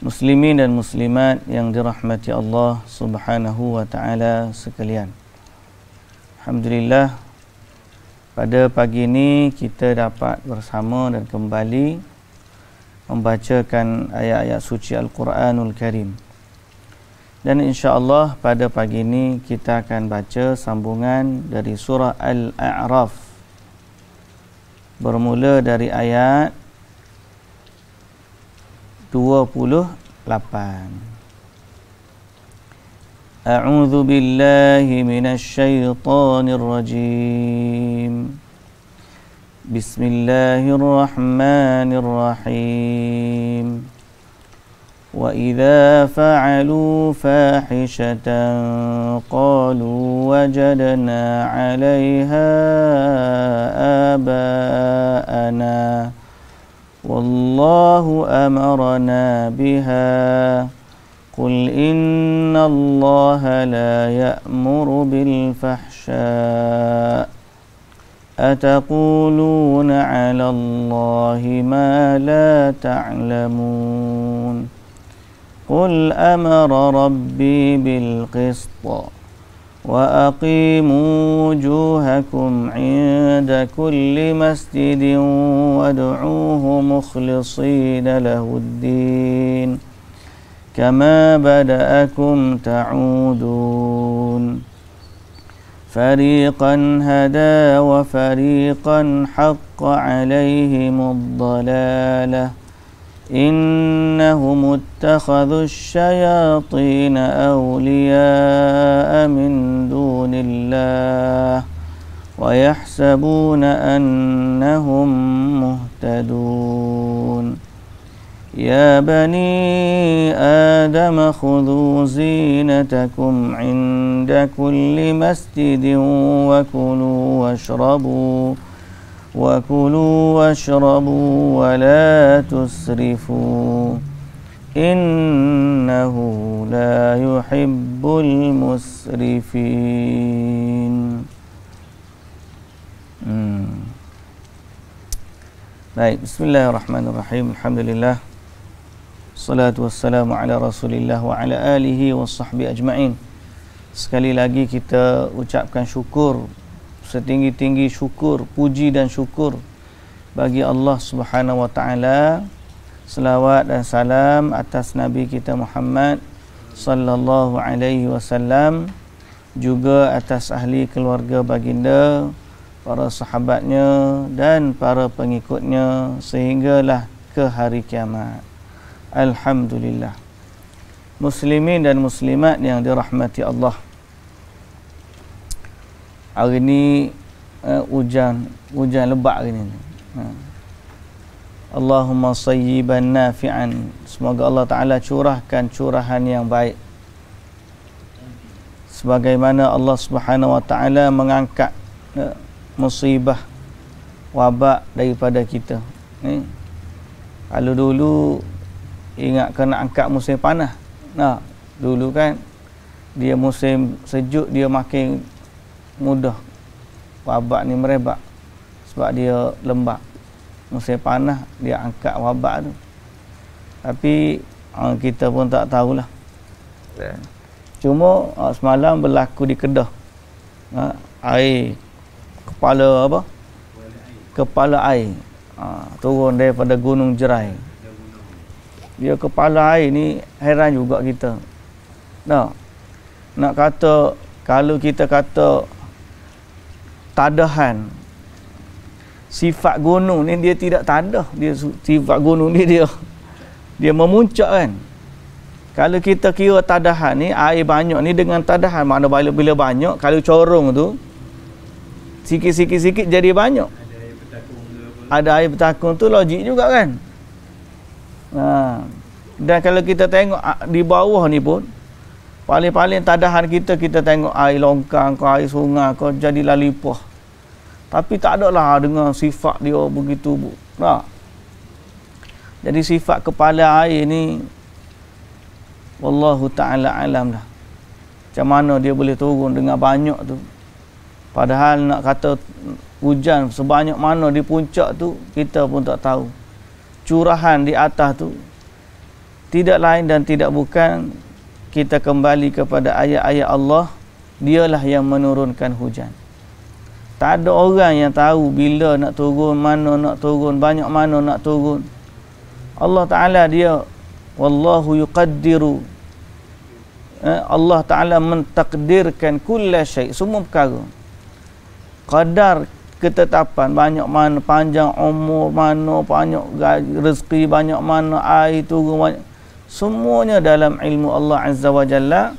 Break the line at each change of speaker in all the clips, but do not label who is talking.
muslimin dan muslimat yang dirahmati Allah Subhanahu wa taala sekalian. Alhamdulillah pada pagi ini kita dapat bersama dan kembali membacakan ayat-ayat suci Al-Quranul Karim. Dan insya-Allah pada pagi ini kita akan baca sambungan dari surah Al-A'raf bermula dari ayat 28 أعوذ بالله من الشيطان الرجيم بسم الله الرحمن الرحيم وإذا فعلوا فاحشة قالوا وجدنا عليها آباءنا والله أمرنا بها قل إن الله لا يأمر بالفحشاء أتقولون على الله ما لا تعلمون قل أمر ربي بالقسط وأقيموا وجوهكم عند كل مسجد وادعوه مخلصين له الدين كما بدأكم تعودون فريقا هدى وفريقا حق عليهم الضلاله إنهم اتخذوا الشياطين أولياء من دون الله ويحسبون أنهم مهتدون يا بني آدم خذوا زينتكم عند كل مسجد وكلوا واشربوا وكلوا واشربوا ولا تسرفوا إنه لا يحب المسرفين طيب بسم الله الرحمن الرحيم الحمد لله الصلاة والسلام على رسول الله وعلى آله وصحبه أجمعين Sekali lagi kita ucapkan syukur setinggi-tinggi syukur, puji dan syukur bagi Allah Subhanahu wa taala. Selawat dan salam atas Nabi kita Muhammad sallallahu alaihi wasallam juga atas ahli keluarga baginda, para sahabatnya dan para pengikutnya sehinggalah ke hari kiamat. Alhamdulillah. Muslimin dan muslimat yang dirahmati Allah hari ni uh, hujan hujan lebat hari ni uh. Allahumma sayyiban nafi'an semoga Allah Ta'ala curahkan curahan yang baik sebagaimana Allah Subhanahu Wa Ta'ala mengangkat uh, musibah wabak daripada kita eh? kalau dulu ingat kena angkat musim panas nah dulu kan dia musim sejuk dia makin mudah wabak ni merebak sebab dia lembab musim panas dia angkat wabak tu tapi ah, kita pun tak tahulah ya. cuma ah, semalam berlaku di Kedah ha, air kepala apa kepala air ha, turun daripada gunung jerai dia ya, kepala air ni heran juga kita nak nak kata kalau kita kata tadahan sifat gunung ni dia tidak tadah dia sifat gunung ni dia dia memuncak kan kalau kita kira tadahan ni air banyak ni dengan tadahan mana bila, bila banyak kalau corong tu sikit-sikit-sikit jadi banyak ada air bertakung tu logik juga kan ha. dan kalau kita tengok ah, di bawah ni pun Paling-paling tadahan kita, kita tengok air longkang, ke air sungai, ke jadi lalipah. Tapi tak ada lah dengan sifat dia begitu. Bu. Tak? Jadi sifat kepala air ni, Wallahu ta'ala alam lah. Macam mana dia boleh turun dengan banyak tu. Padahal nak kata hujan sebanyak mana di puncak tu, kita pun tak tahu. Curahan di atas tu, tidak lain dan tidak bukan kita kembali kepada ayat-ayat Allah dialah yang menurunkan hujan tak ada orang yang tahu bila nak turun mana nak turun banyak mana nak turun Allah taala dia wallahu yuqaddiru eh, Allah taala mentakdirkan kulla syai semua perkara Kadar ketetapan banyak mana panjang umur mana banyak rezeki banyak mana air turun banyak semuanya dalam ilmu Allah Azza wa Jalla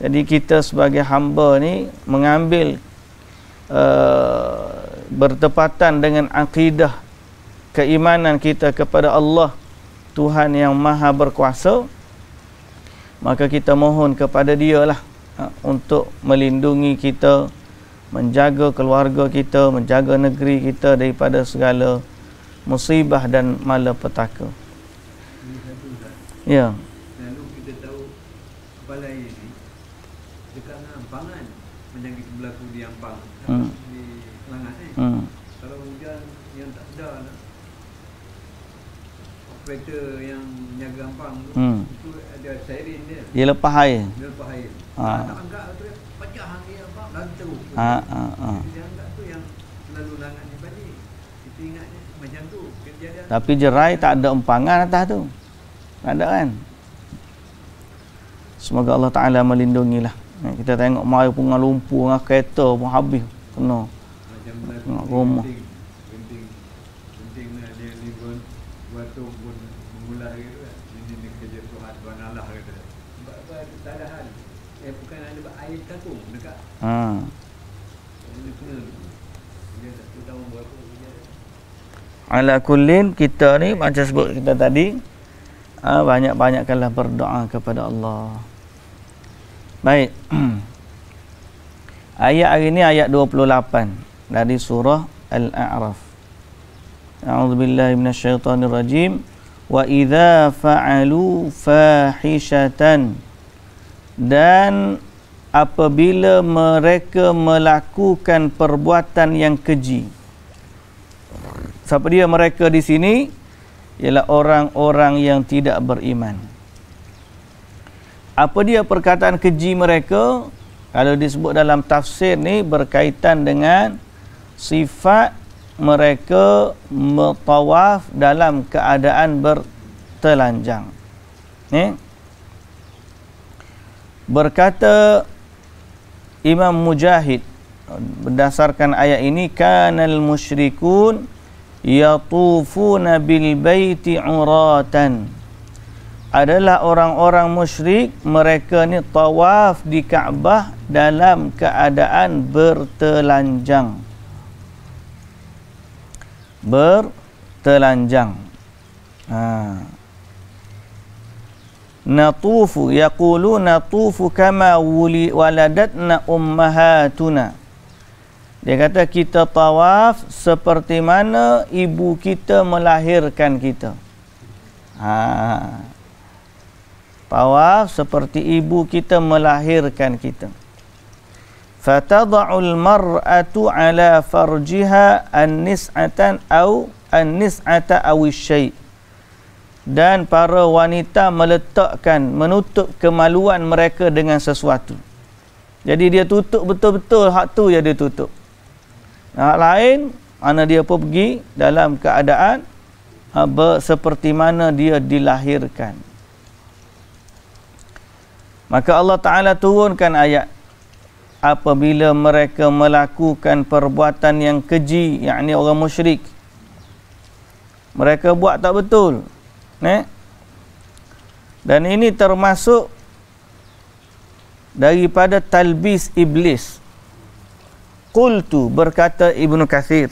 jadi kita sebagai hamba ni mengambil uh, bertepatan dengan akidah keimanan kita kepada Allah Tuhan yang maha berkuasa maka kita mohon kepada dia lah uh, ha, untuk melindungi kita menjaga keluarga kita menjaga negeri kita daripada segala musibah dan malapetaka. Ya. Yeah. Lalu kita tahu balai ini dekat ampangan macam kita berlaku di ampang. Hmm. Di Kelangan Eh. Hmm. Kalau hujan yang tak sedar lah. Operator yang jaga ampang tu, hmm. itu ada siren dia. Dia lepas air. Dia lepas air. Ha. Ah. Tak anggap tu pecah angin apa lantau.
Ha ah, ah, ha ah. ha.
Dia anggap tu yang lalu langan ni balik. Kita ingat macam tu kejadian. Tapi jerai tak ada empangan atas tu ada kan semoga Allah Ta'ala melindungi lah. kita tengok mari pun dengan lumpur dengan kereta pun habis kena tengok rumah Ha. Ala kullin kita ni macam sebut kita tadi ha, banyak-banyakkanlah berdoa kepada Allah. Baik. Ayat hari ini ayat 28 dari surah Al-A'raf. A'udzu billahi minasyaitonir rajim. Wa idza fa'alu fahishatan dan apabila mereka melakukan perbuatan yang keji. Siapa dia mereka di sini? ialah orang-orang yang tidak beriman. Apa dia perkataan keji mereka? Kalau disebut dalam tafsir ni berkaitan dengan sifat mereka bertawaf dalam keadaan bertelanjang. Ni. Berkata Imam Mujahid berdasarkan ayat ini kanal musyrikun yatufuna bil baiti uratan adalah orang-orang musyrik mereka ni tawaf di Kaabah dalam keadaan bertelanjang bertelanjang ha natufu yaqulu natufu kama wuli waladatna ummahatuna dia kata kita tawaf seperti mana ibu kita melahirkan kita. Ha. Tawaf seperti ibu kita melahirkan kita. Fatadha'ul mar'atu ala farjiha an-nis'atan aw an-nis'ata aw syai' dan para wanita meletakkan menutup kemaluan mereka dengan sesuatu. Jadi dia tutup betul-betul hak tu ya dia tutup. Ha, lain, mana dia pun pergi dalam keadaan ha, seperti mana dia dilahirkan. Maka Allah Ta'ala turunkan ayat apabila mereka melakukan perbuatan yang keji, yakni orang musyrik. Mereka buat tak betul. ne? Dan ini termasuk daripada talbis iblis qultu berkata Ibnu Katsir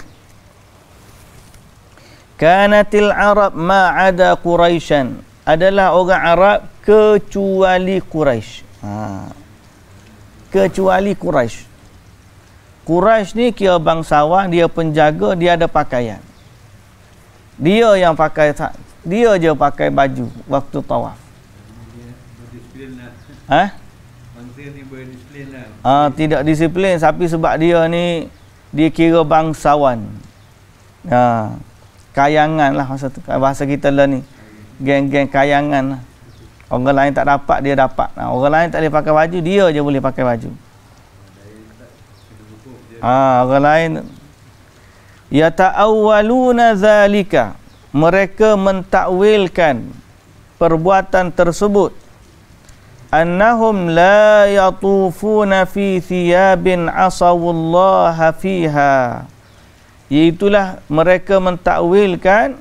kanatil arab ma ada quraishan adalah orang arab kecuali Quraisy. ha kecuali Quraisy. Quraisy ni kira bangsawan dia penjaga dia ada pakaian dia yang pakai dia je pakai baju waktu tawaf lah. ha Maksudnya ni lah. ah, tidak disiplin tapi sebab dia ni dia kira bangsawan. Ha. kayangan lah bahasa, tu, bahasa kita lah ni. Geng-geng kayangan lah. Orang lain tak dapat, dia dapat. Ha. Orang lain tak boleh pakai baju, dia je boleh pakai baju. ha, orang lain ya ta'awwaluna zalika. Mereka mentakwilkan perbuatan tersebut أنهم la يطوفون في ثياب عصوا الله فيها Iaitulah mereka mentakwilkan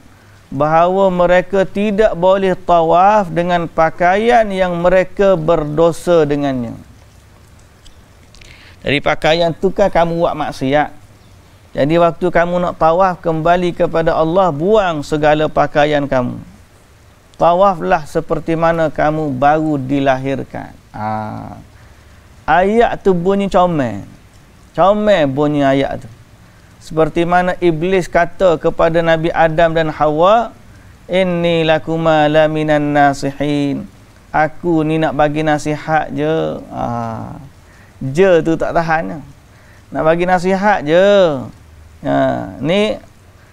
bahawa mereka tidak boleh tawaf dengan pakaian yang mereka berdosa dengannya. Dari pakaian tu kan kamu buat maksiat. Jadi waktu kamu nak tawaf kembali kepada Allah, buang segala pakaian kamu. Tawaflah seperti mana kamu baru dilahirkan. Ha. Ayat tu bunyi comel. Comel bunyi ayat tu. Seperti mana iblis kata kepada Nabi Adam dan Hawa, "Inni lakuma la minan nasihin." Aku ni nak bagi nasihat je. Ha. Je tu tak tahan. Nak bagi nasihat je. Ha. Ni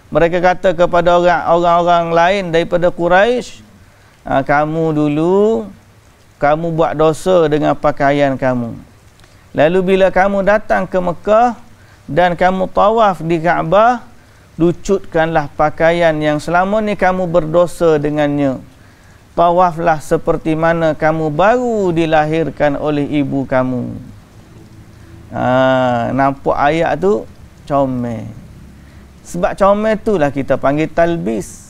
mereka kata kepada orang-orang lain daripada Quraisy, Ah, kamu dulu kamu buat dosa dengan pakaian kamu. Lalu bila kamu datang ke Mekah dan kamu tawaf di Kaabah, lucutkanlah pakaian yang selama ni kamu berdosa dengannya. Tawaflah seperti mana kamu baru dilahirkan oleh ibu kamu. Ha, nampak ayat tu comel. Sebab comel itulah kita panggil talbis.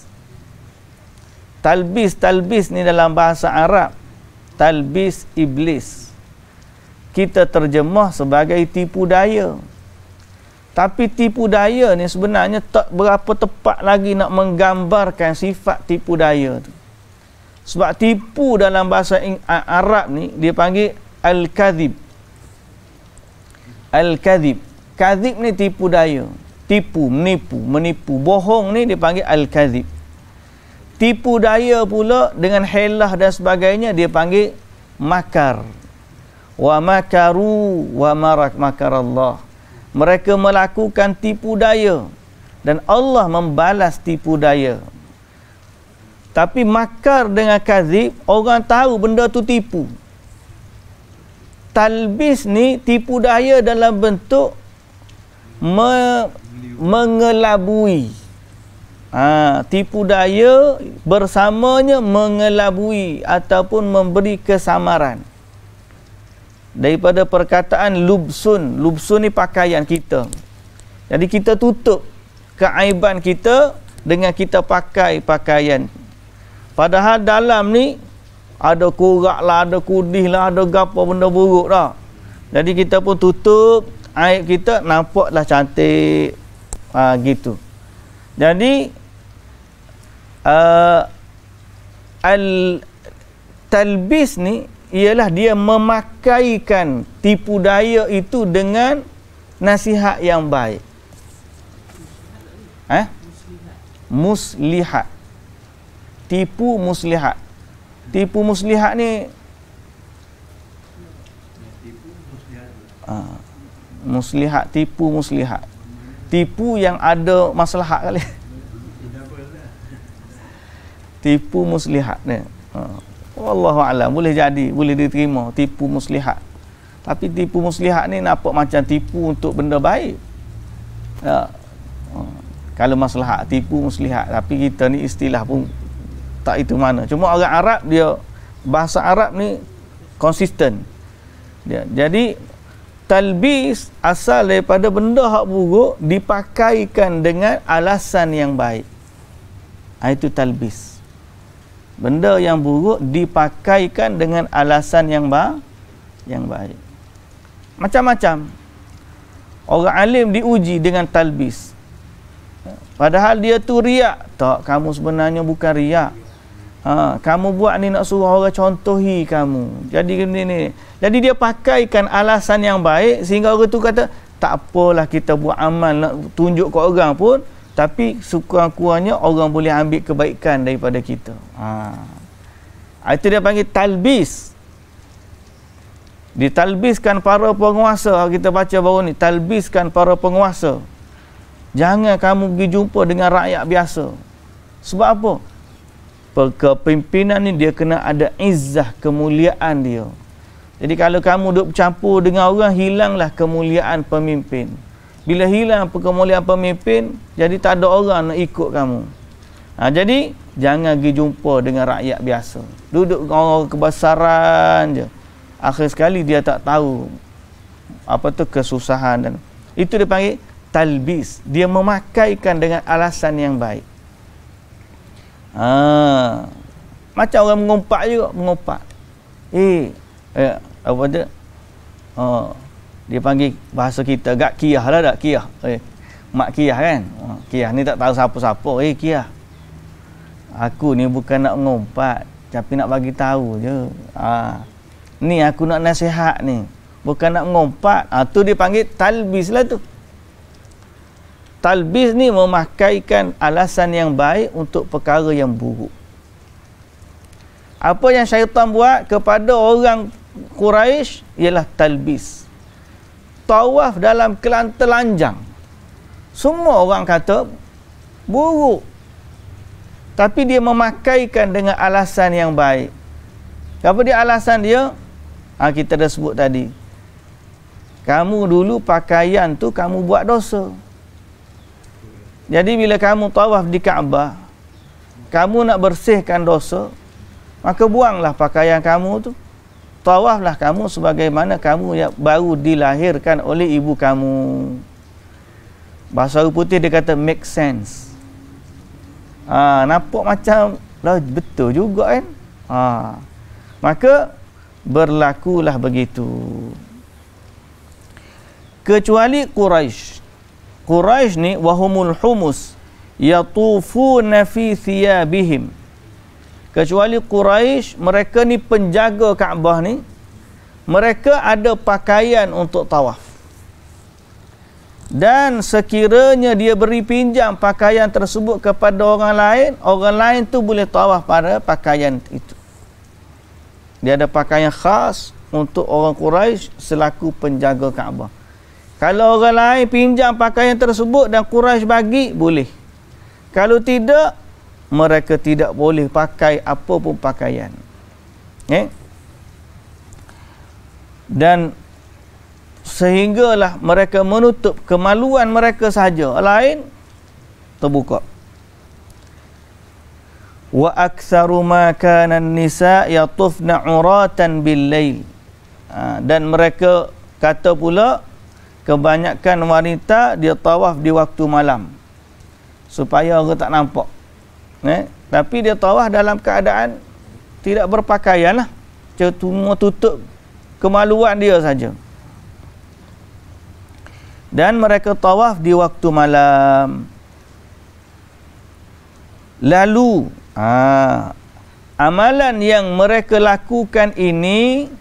Talbis, talbis ni dalam bahasa Arab. Talbis iblis. Kita terjemah sebagai tipu daya. Tapi tipu daya ni sebenarnya tak berapa tepat lagi nak menggambarkan sifat tipu daya tu. Sebab tipu dalam bahasa Arab ni dia panggil al-kadhib. Al-kadhib. Kadhib ni tipu daya. Tipu, menipu, menipu. Bohong ni dipanggil al-kadhib tipu daya pula dengan helah dan sebagainya dia panggil makar wa makaru wa marak makar Allah mereka melakukan tipu daya dan Allah membalas tipu daya tapi makar dengan kazib orang tahu benda tu tipu talbis ni tipu daya dalam bentuk me- mengelabui ha, tipu daya bersamanya mengelabui ataupun memberi kesamaran daripada perkataan lubsun lubsun ni pakaian kita jadi kita tutup keaiban kita dengan kita pakai pakaian padahal dalam ni ada kurak lah, ada kudih lah, ada gapa benda buruk lah jadi kita pun tutup aib kita nampaklah cantik ha, gitu jadi uh, eh, al talbis ni ialah dia memakaikan tipu daya itu dengan nasihat yang baik. Eh? Muslihat. Tipu muslihat. Tipu muslihat ni ah, muslihat tipu muslihat tipu yang ada masalah hak kali tipu muslihat ni ha. Wallahu alam boleh jadi boleh diterima tipu muslihat tapi tipu muslihat ni nampak macam tipu untuk benda baik ha. Ha. kalau masalah hak tipu muslihat tapi kita ni istilah pun tak itu mana cuma orang Arab dia bahasa Arab ni konsisten dia. Ya. jadi Talbis asal daripada benda hak buruk dipakaikan dengan alasan yang baik. Ha, itu talbis. Benda yang buruk dipakaikan dengan alasan yang ba yang baik. Macam-macam. Orang alim diuji dengan talbis. Padahal dia tu riak. Tak, kamu sebenarnya bukan riak. Ha, kamu buat ni nak suruh orang contohi kamu. Jadi ni, ni. Jadi dia pakaikan alasan yang baik sehingga orang tu kata tak apalah kita buat amal nak tunjuk ke orang pun tapi sekurang-kurangnya orang boleh ambil kebaikan daripada kita. Ha. ha itu dia panggil talbis. Ditalbiskan para penguasa. Kita baca baru ni. Talbiskan para penguasa. Jangan kamu pergi jumpa dengan rakyat biasa. Sebab apa? kepimpinan ni dia kena ada izah kemuliaan dia. Jadi kalau kamu duduk bercampur dengan orang hilanglah kemuliaan pemimpin. Bila hilang kemuliaan pemimpin, jadi tak ada orang nak ikut kamu. Ha, jadi jangan pergi jumpa dengan rakyat biasa. Duduk dengan orang kebesaran je. Akhir sekali dia tak tahu apa tu kesusahan dan itu dia panggil talbis. Dia memakaikan dengan alasan yang baik. Ha. Macam orang mengumpat juga, mengumpat. Eh, hmm. eh ya, apa dia? Ha. Dia panggil bahasa kita gak kiah lah dak kiah. Eh, mak kiah kan? Ha, kiah ni tak tahu siapa-siapa. Eh, kiah. Aku ni bukan nak mengumpat, tapi nak bagi tahu je. Ha. Ni aku nak nasihat ni. Bukan nak mengumpat. Ha, tu dia panggil talbis lah tu talbis ni memakaikan alasan yang baik untuk perkara yang buruk. Apa yang syaitan buat kepada orang Quraisy ialah talbis. Tawaf dalam kelan telanjang. Semua orang kata buruk. Tapi dia memakaikan dengan alasan yang baik. Apa dia alasan dia? Ha, kita dah sebut tadi. Kamu dulu pakaian tu kamu buat dosa. Jadi bila kamu tawaf di Kaabah, kamu nak bersihkan dosa, maka buanglah pakaian kamu tu. Tawaflah kamu sebagaimana kamu yang baru dilahirkan oleh ibu kamu. Bahasa putih dia kata make sense. Ha, nampak macam lah betul juga kan. Ha. Maka berlakulah begitu. Kecuali Quraisy. Quraisy ni wahumul humus yatufuna fi thiyabihim. Kecuali Quraisy mereka ni penjaga Kaabah ni mereka ada pakaian untuk tawaf. Dan sekiranya dia beri pinjam pakaian tersebut kepada orang lain, orang lain tu boleh tawaf pada pakaian itu. Dia ada pakaian khas untuk orang Quraisy selaku penjaga Kaabah. Kalau orang lain pinjam pakaian tersebut dan Quraisy bagi, boleh. Kalau tidak, mereka tidak boleh pakai apa pun pakaian. Eh? Dan sehinggalah mereka menutup kemaluan mereka saja. Lain terbuka. Wa aktsaru ma kana an-nisa yatufna uratan bil-lail. Ha, dan mereka kata pula kebanyakan wanita dia tawaf di waktu malam supaya orang tak nampak eh? tapi dia tawaf dalam keadaan tidak berpakaian lah cuma tutup kemaluan dia saja dan mereka tawaf di waktu malam lalu aa, ha, amalan yang mereka lakukan ini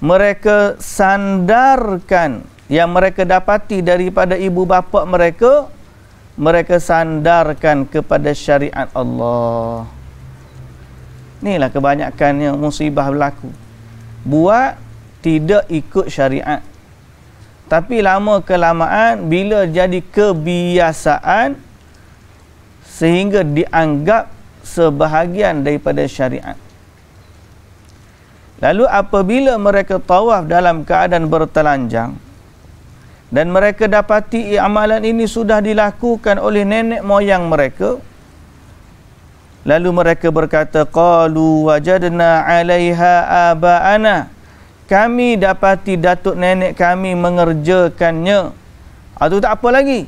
mereka sandarkan yang mereka dapati daripada ibu bapa mereka mereka sandarkan kepada syariat Allah inilah yang musibah berlaku buat tidak ikut syariat tapi lama kelamaan bila jadi kebiasaan sehingga dianggap sebahagian daripada syariat lalu apabila mereka tawaf dalam keadaan bertelanjang dan mereka dapati amalan ini sudah dilakukan oleh nenek moyang mereka lalu mereka berkata qalu wajadna 'alaiha aba'ana kami dapati datuk nenek kami mengerjakannya atau ah, tak apa lagi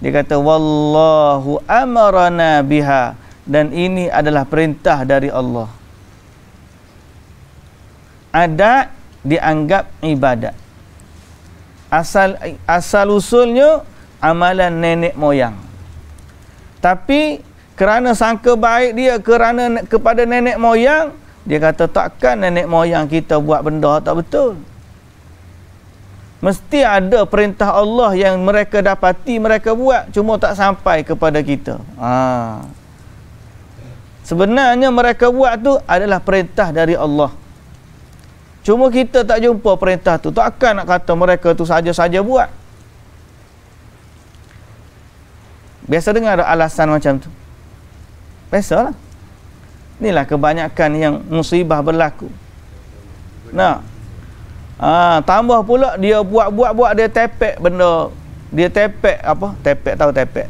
dia kata wallahu amarna biha dan ini adalah perintah dari Allah adat dianggap ibadat asal asal usulnya amalan nenek moyang. Tapi kerana sangka baik dia kerana kepada nenek moyang, dia kata takkan nenek moyang kita buat benda tak betul. Mesti ada perintah Allah yang mereka dapati mereka buat cuma tak sampai kepada kita. Ha. Sebenarnya mereka buat tu adalah perintah dari Allah. Cuma kita tak jumpa perintah tu. Tak akan nak kata mereka tu saja-saja buat. Biasa dengar ada alasan macam tu. Biasalah. Inilah kebanyakan yang musibah berlaku. Nah. Ha, tambah pula dia buat-buat-buat dia tepek benda. Dia tepek apa? Tepek tahu tepek.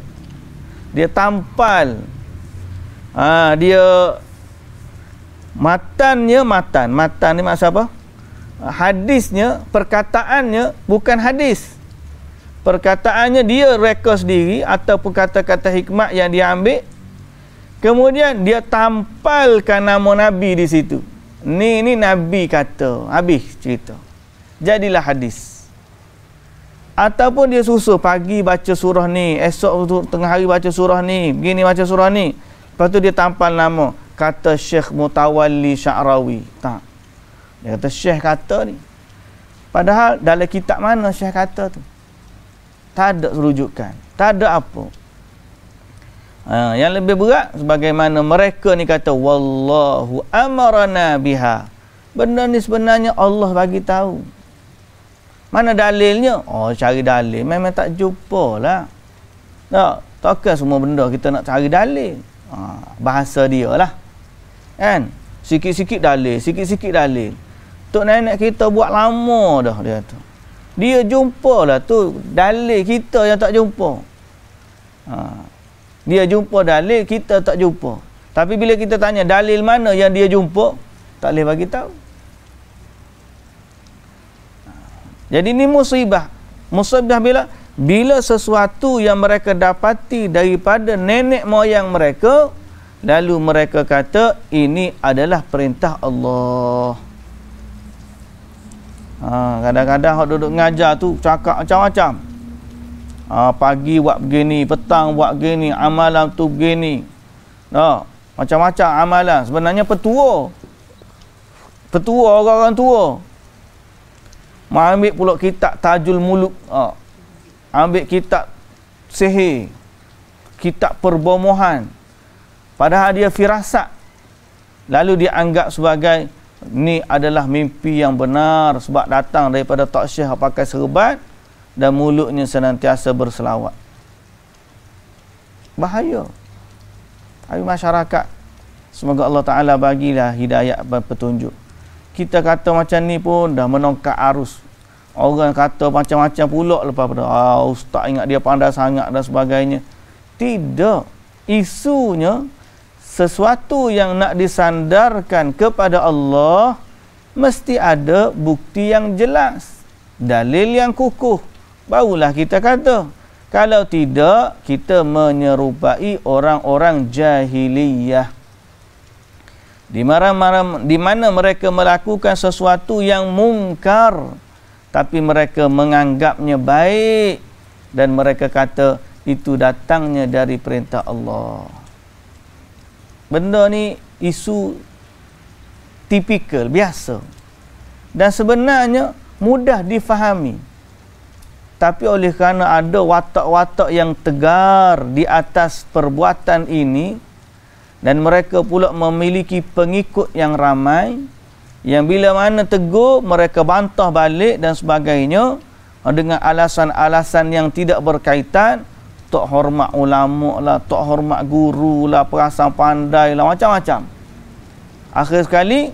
Dia tampal. Ha, dia matannya matan. Matan ni maksud apa? hadisnya perkataannya bukan hadis perkataannya dia rekod sendiri ataupun kata-kata hikmat yang dia ambil kemudian dia tampalkan nama nabi di situ ni ni nabi kata habis cerita jadilah hadis ataupun dia susah pagi baca surah ni esok tengah hari baca surah ni begini baca surah ni lepas tu dia tampal nama kata Syekh Mutawalli Sya'rawi tak dia kata Syekh kata ni. Padahal dalam kitab mana Syekh kata tu? Tak ada rujukan. Tak ada apa. Uh, yang lebih berat sebagaimana mereka ni kata wallahu amarna biha. Benda ni sebenarnya Allah bagi tahu. Mana dalilnya? Oh cari dalil memang tak jumpa lah. Tak, takkan semua benda kita nak cari dalil. Uh, bahasa dia lah. Kan? Sikit-sikit dalil, sikit-sikit dalil. Tok nenek kita buat lama dah dia tu. Dia jumpalah tu dalil kita yang tak jumpa. Ha. Dia jumpa dalil kita tak jumpa. Tapi bila kita tanya dalil mana yang dia jumpa, tak boleh bagi tahu. Ha. Jadi ni musibah. Musibah bila bila sesuatu yang mereka dapati daripada nenek moyang mereka lalu mereka kata ini adalah perintah Allah. Ha, kadang-kadang hok duduk ngajar tu cakap macam-macam. Ha, pagi buat begini, petang buat begini, amalan tu begini. No, macam-macam amalan. Sebenarnya petua. Petua orang-orang tua. Mau ambil pula kitab Tajul Muluk. Ha, ambil kitab sihir. Kitab perbomohan. Padahal dia firasat. Lalu dia anggap sebagai ni adalah mimpi yang benar sebab datang daripada tok syekh pakai serban dan mulutnya senantiasa berselawat. Bahaya. Tapi masyarakat semoga Allah Taala bagilah hidayah dan petunjuk. Kita kata macam ni pun dah menongkat arus. Orang kata macam-macam pula lepas pada ah, ustaz ingat dia pandai sangat dan sebagainya. Tidak. Isunya sesuatu yang nak disandarkan kepada Allah mesti ada bukti yang jelas dalil yang kukuh barulah kita kata kalau tidak kita menyerupai orang-orang jahiliyah di mana mereka melakukan sesuatu yang mungkar tapi mereka menganggapnya baik dan mereka kata itu datangnya dari perintah Allah benda ni isu tipikal biasa dan sebenarnya mudah difahami tapi oleh kerana ada watak-watak yang tegar di atas perbuatan ini dan mereka pula memiliki pengikut yang ramai yang bila mana tegur mereka bantah balik dan sebagainya dengan alasan-alasan yang tidak berkaitan tak hormat ulama lah, tak hormat guru lah, perasaan pandai lah, macam-macam. Akhir sekali,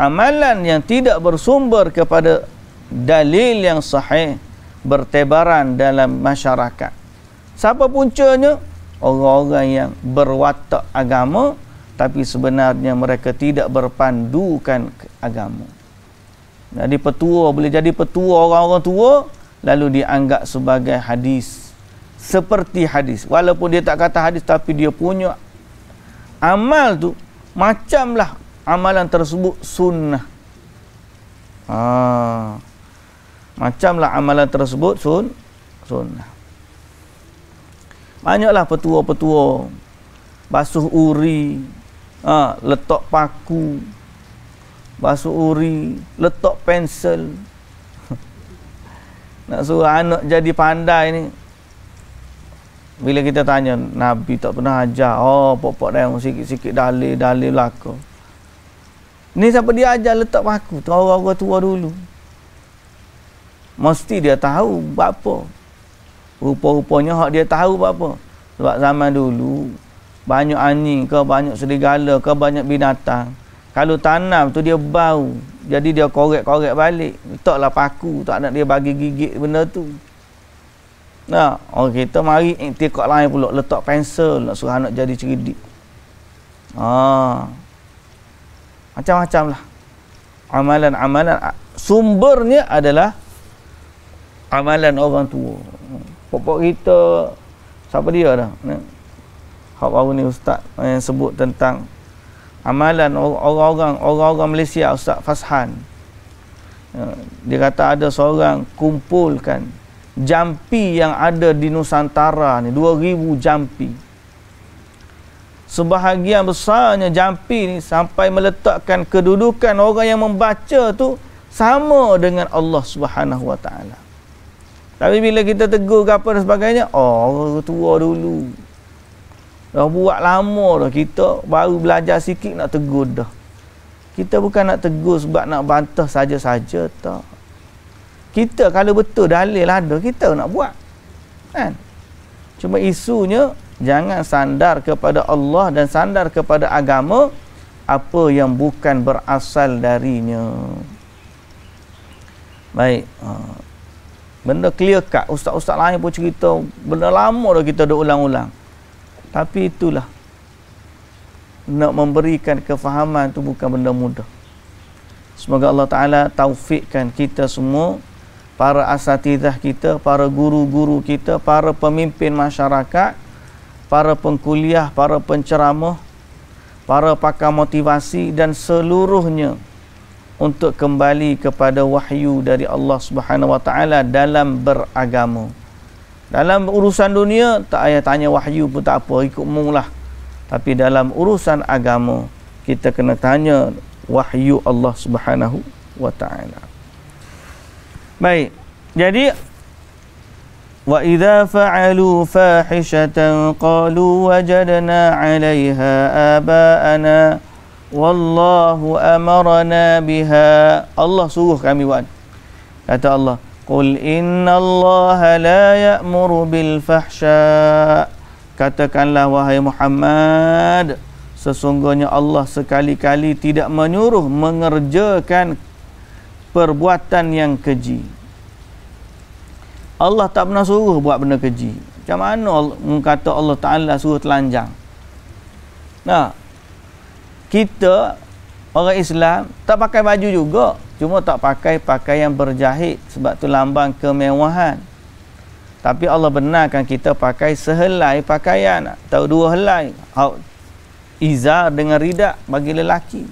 amalan yang tidak bersumber kepada dalil yang sahih bertebaran dalam masyarakat. Siapa puncanya? Orang-orang yang berwatak agama tapi sebenarnya mereka tidak berpandukan agama. Jadi petua, boleh jadi petua orang-orang tua lalu dianggap sebagai hadis seperti hadis walaupun dia tak kata hadis tapi dia punya amal tu macamlah amalan tersebut sunnah ha macamlah amalan tersebut sun sunnah banyaklah petua-petua basuh uri ha letak paku basuh uri letak pensel nak suruh anak jadi pandai ni bila kita tanya nabi tak pernah ajar oh pokok dia sikit-sikit dalil dalil laku lah ni siapa dia ajar letak paku tu orang tua dulu mesti dia tahu buat apa rupa-rupanya hak dia tahu buat apa sebab zaman dulu banyak anjing ke banyak serigala ke banyak binatang kalau tanam tu dia bau jadi dia korek-korek balik letaklah paku tak nak dia bagi gigit benda tu Nah, orang kita mari tiap lain pula letak pensel nak suruh anak jadi cerdik. Ha. Macam-macam lah. Amalan-amalan sumbernya adalah amalan orang tua. Pokok kita siapa dia dah? Hak baru ni ustaz yang sebut tentang amalan orang-orang orang-orang Malaysia Ustaz Fashan. Dia kata ada seorang kumpulkan jampi yang ada di Nusantara ni 2000 jampi sebahagian besarnya jampi ni sampai meletakkan kedudukan orang yang membaca tu sama dengan Allah Subhanahu Wa Taala. Tapi bila kita tegur ke apa dan sebagainya, oh orang tua dulu. Dah buat lama dah kita baru belajar sikit nak tegur dah. Kita bukan nak tegur sebab nak bantah saja-saja tak kita kalau betul dalil ada kita nak buat kan cuma isunya jangan sandar kepada Allah dan sandar kepada agama apa yang bukan berasal darinya baik ha. benda clear cut ustaz-ustaz lain pun cerita benda lama dah kita dah ulang-ulang tapi itulah nak memberikan kefahaman tu bukan benda mudah. Semoga Allah Taala taufikkan kita semua para asatidah kita, para guru-guru kita, para pemimpin masyarakat, para pengkuliah, para penceramah, para pakar motivasi dan seluruhnya untuk kembali kepada wahyu dari Allah Subhanahu Wa Taala dalam beragama. Dalam urusan dunia tak payah tanya wahyu pun tak apa ikut mulah. Tapi dalam urusan agama kita kena tanya wahyu Allah Subhanahu Wa Taala. Baik. Jadi وَإِذَا فَعَلُوا فَاحِشَةً qalu وَجَدْنَا عَلَيْهَا آبَاءَنَا وَاللَّهُ أَمَرَنَا بِهَا Allah suruh kami buat. Kata Allah, قُلْ إِنَّ la لَا bil بِالْفَحْشَاءِ Katakanlah wahai Muhammad, sesungguhnya Allah sekali-kali tidak menyuruh mengerjakan perbuatan yang keji Allah tak pernah suruh buat benda keji macam mana Allah, kata Allah Ta'ala suruh telanjang nah kita orang Islam tak pakai baju juga cuma tak pakai pakaian berjahit sebab tu lambang kemewahan tapi Allah benarkan kita pakai sehelai pakaian atau dua helai izar dengan ridak bagi lelaki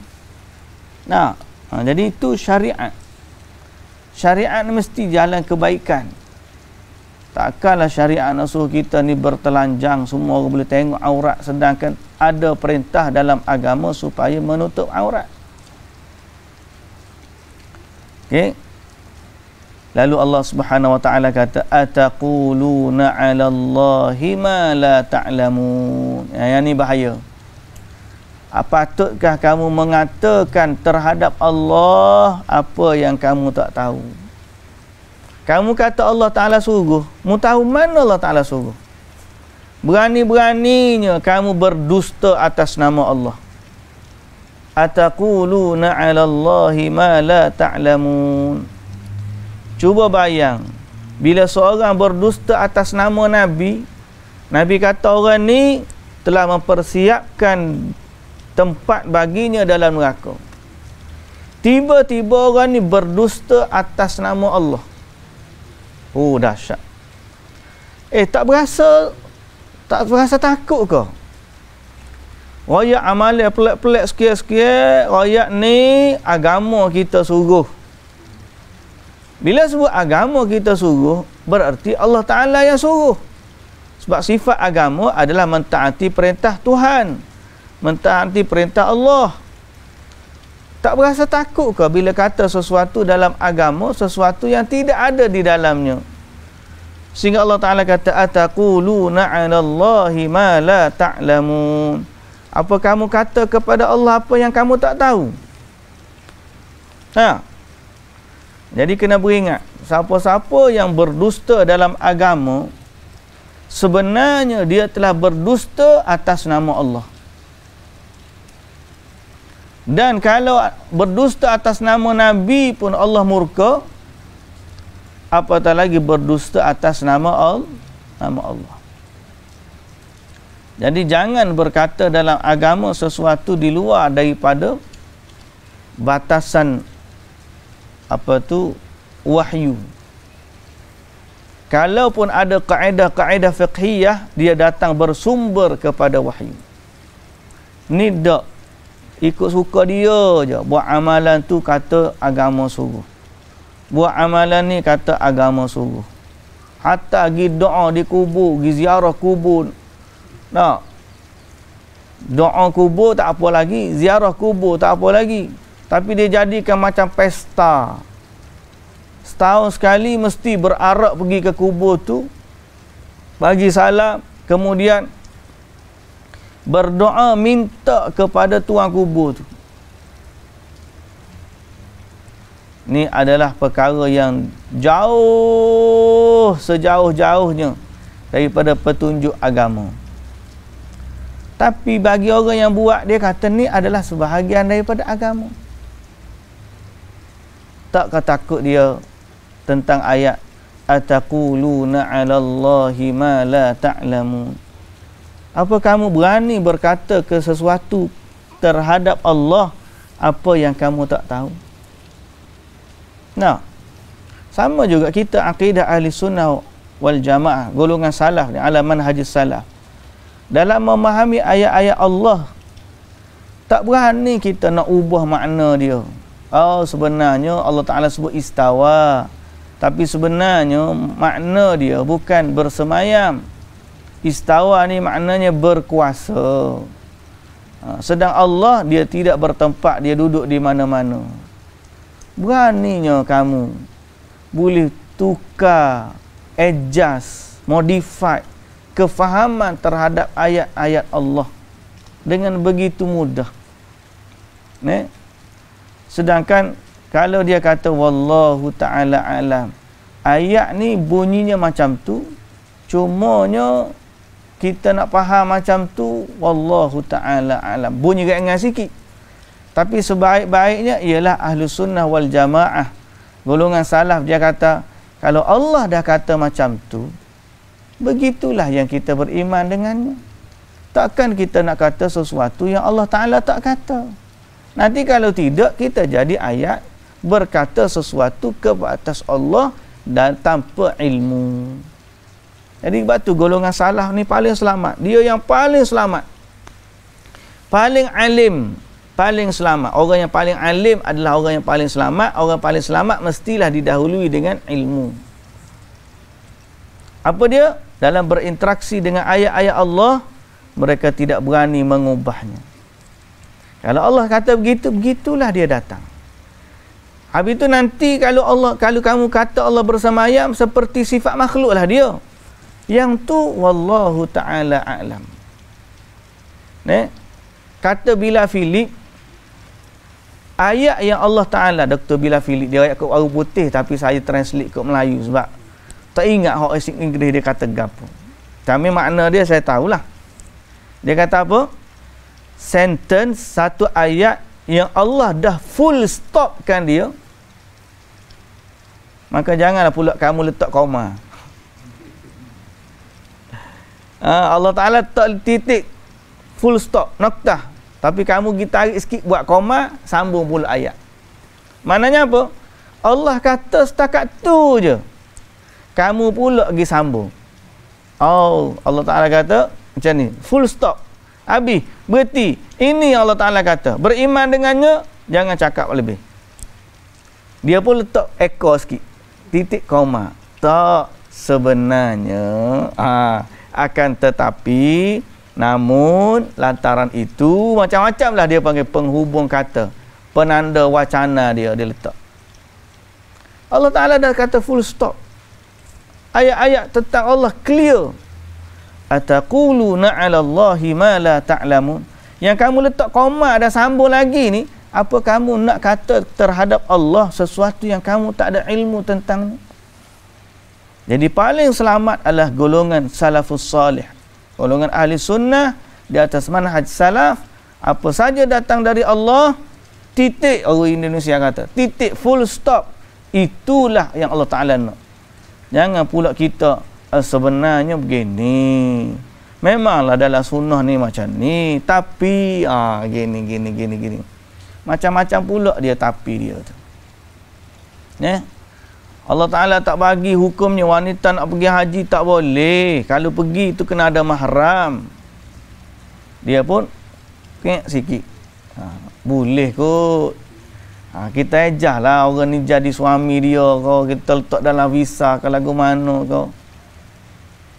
nah, nah ha, jadi itu syariat syariat mesti jalan kebaikan takkanlah syariat nasuh kita ni bertelanjang semua orang boleh tengok aurat sedangkan ada perintah dalam agama supaya menutup aurat Okay, lalu Allah Subhanahu wa taala kata ataquluna 'ala Allahi ma la ta'lamun ya ni bahaya Patutkah kamu mengatakan terhadap Allah apa yang kamu tak tahu? Kamu kata Allah Ta'ala suruh. Mu tahu mana Allah Ta'ala suruh? Berani-beraninya kamu berdusta atas nama Allah. Ataquluna 'ala Allahi ma la ta'lamun. Cuba bayang. Bila seorang berdusta atas nama Nabi, Nabi kata orang ni telah mempersiapkan tempat baginya dalam neraka. Tiba-tiba orang ni berdusta atas nama Allah. Oh dahsyat. Eh tak berasa tak berasa takut ke? Royak amal pelik-pelik sikit-sikit, royak ni agama kita suruh. Bila sebut agama kita suruh, berarti Allah Taala yang suruh. Sebab sifat agama adalah mentaati perintah Tuhan mentaati perintah Allah. Tak berasa takut ke bila kata sesuatu dalam agama sesuatu yang tidak ada di dalamnya? Sehingga Allah Taala kata ataquluna 'alallahi ma la ta'lamun. Apa kamu kata kepada Allah apa yang kamu tak tahu? Ha. Jadi kena beringat, siapa-siapa yang berdusta dalam agama sebenarnya dia telah berdusta atas nama Allah. Dan kalau berdusta atas nama Nabi pun Allah murka. Apatah lagi berdusta atas nama Allah. Nama Allah. Jadi jangan berkata dalam agama sesuatu di luar daripada batasan apa tu wahyu. Kalaupun ada kaedah-kaedah fiqhiyah, dia datang bersumber kepada wahyu. Nidak ikut suka dia je buat amalan tu kata agama suruh buat amalan ni kata agama suruh hatta pergi doa di kubur pergi ziarah kubur tak doa kubur tak apa lagi ziarah kubur tak apa lagi tapi dia jadikan macam pesta setahun sekali mesti berarak pergi ke kubur tu bagi salam kemudian berdoa minta kepada tuan kubur tu. Ini adalah perkara yang jauh sejauh-jauhnya daripada petunjuk agama. Tapi bagi orang yang buat dia kata ni adalah sebahagian daripada agama. Tak kata takut dia tentang ayat ataquluna 'ala Allahi ma la ta'lamun. Apa kamu berani berkata ke sesuatu terhadap Allah apa yang kamu tak tahu? Nah. Sama juga kita akidah Ahli Sunnah wal Jamaah, golongan salaf ni ala manhaj salaf. Dalam memahami ayat-ayat Allah tak berani kita nak ubah makna dia. Oh sebenarnya Allah Taala sebut istawa. Tapi sebenarnya makna dia bukan bersemayam. Istawa ni maknanya berkuasa. Ha, sedang Allah dia tidak bertempat, dia duduk di mana-mana. Beraninya kamu boleh tukar, adjust, modify kefahaman terhadap ayat-ayat Allah dengan begitu mudah. Ne? Sedangkan kalau dia kata wallahu taala alam. Ayat ni bunyinya macam tu, cumanya kita nak faham macam tu wallahu taala alam bunyi gerak-gerak sikit tapi sebaik-baiknya ialah ahlu sunnah wal jamaah golongan salaf dia kata kalau Allah dah kata macam tu begitulah yang kita beriman dengannya takkan kita nak kata sesuatu yang Allah taala tak kata nanti kalau tidak kita jadi ayat berkata sesuatu ke atas Allah dan tanpa ilmu jadi batu golongan salah ni paling selamat. Dia yang paling selamat. Paling alim, paling selamat. Orang yang paling alim adalah orang yang paling selamat. Orang yang paling selamat mestilah didahului dengan ilmu. Apa dia? Dalam berinteraksi dengan ayat-ayat Allah, mereka tidak berani mengubahnya. Kalau Allah kata begitu, begitulah dia datang. Habis itu nanti kalau Allah kalau kamu kata Allah bersama ayam seperti sifat makhluklah dia. Yang tu wallahu taala alam. Ne? Kata Bila Filip ayat yang Allah Taala Dr Bila Filip dia ayat ke Arab putih tapi saya translate ke Melayu sebab tak ingat hak asing Inggeris dia kata gapo. Tapi makna dia saya tahulah. Dia kata apa? Sentence satu ayat yang Allah dah full stopkan dia. Maka janganlah pula kamu letak koma. Ha, Allah Ta'ala tak titik full stop, noktah. Tapi kamu pergi tarik sikit, buat koma, sambung pula ayat. Maknanya apa? Allah kata setakat tu je. Kamu pula pergi sambung. Oh, Allah Ta'ala kata macam ni, full stop. Habis, berhenti. Ini Allah Ta'ala kata. Beriman dengannya, jangan cakap lebih. Dia pun letak ekor sikit. Titik koma. Tak sebenarnya. Haa akan tetapi namun lantaran itu macam macam lah dia panggil penghubung kata penanda wacana dia dia letak Allah Taala dah kata full stop ayat-ayat tentang Allah clear ataqulu na'ala Allahi ma la ta'lamun yang kamu letak koma dan sambung lagi ni apa kamu nak kata terhadap Allah sesuatu yang kamu tak ada ilmu tentang ni? Jadi paling selamat adalah golongan salafus salih. Golongan ahli sunnah di atas manhaj salaf. Apa saja datang dari Allah. Titik orang Indonesia kata. Titik full stop. Itulah yang Allah Ta'ala nak. Jangan pula kita ah, sebenarnya begini. Memanglah dalam sunnah ni macam ni. Tapi ah gini, gini, gini, gini. Macam-macam pula dia tapi dia tu. Ya. Yeah? Allah Ta'ala tak bagi hukumnya wanita nak pergi haji tak boleh. Kalau pergi itu kena ada mahram. Dia pun kek sikit. Ha, boleh kot. Ha, kita ejah lah orang ni jadi suami dia kau. Kita letak dalam visa ke lagu mana kau.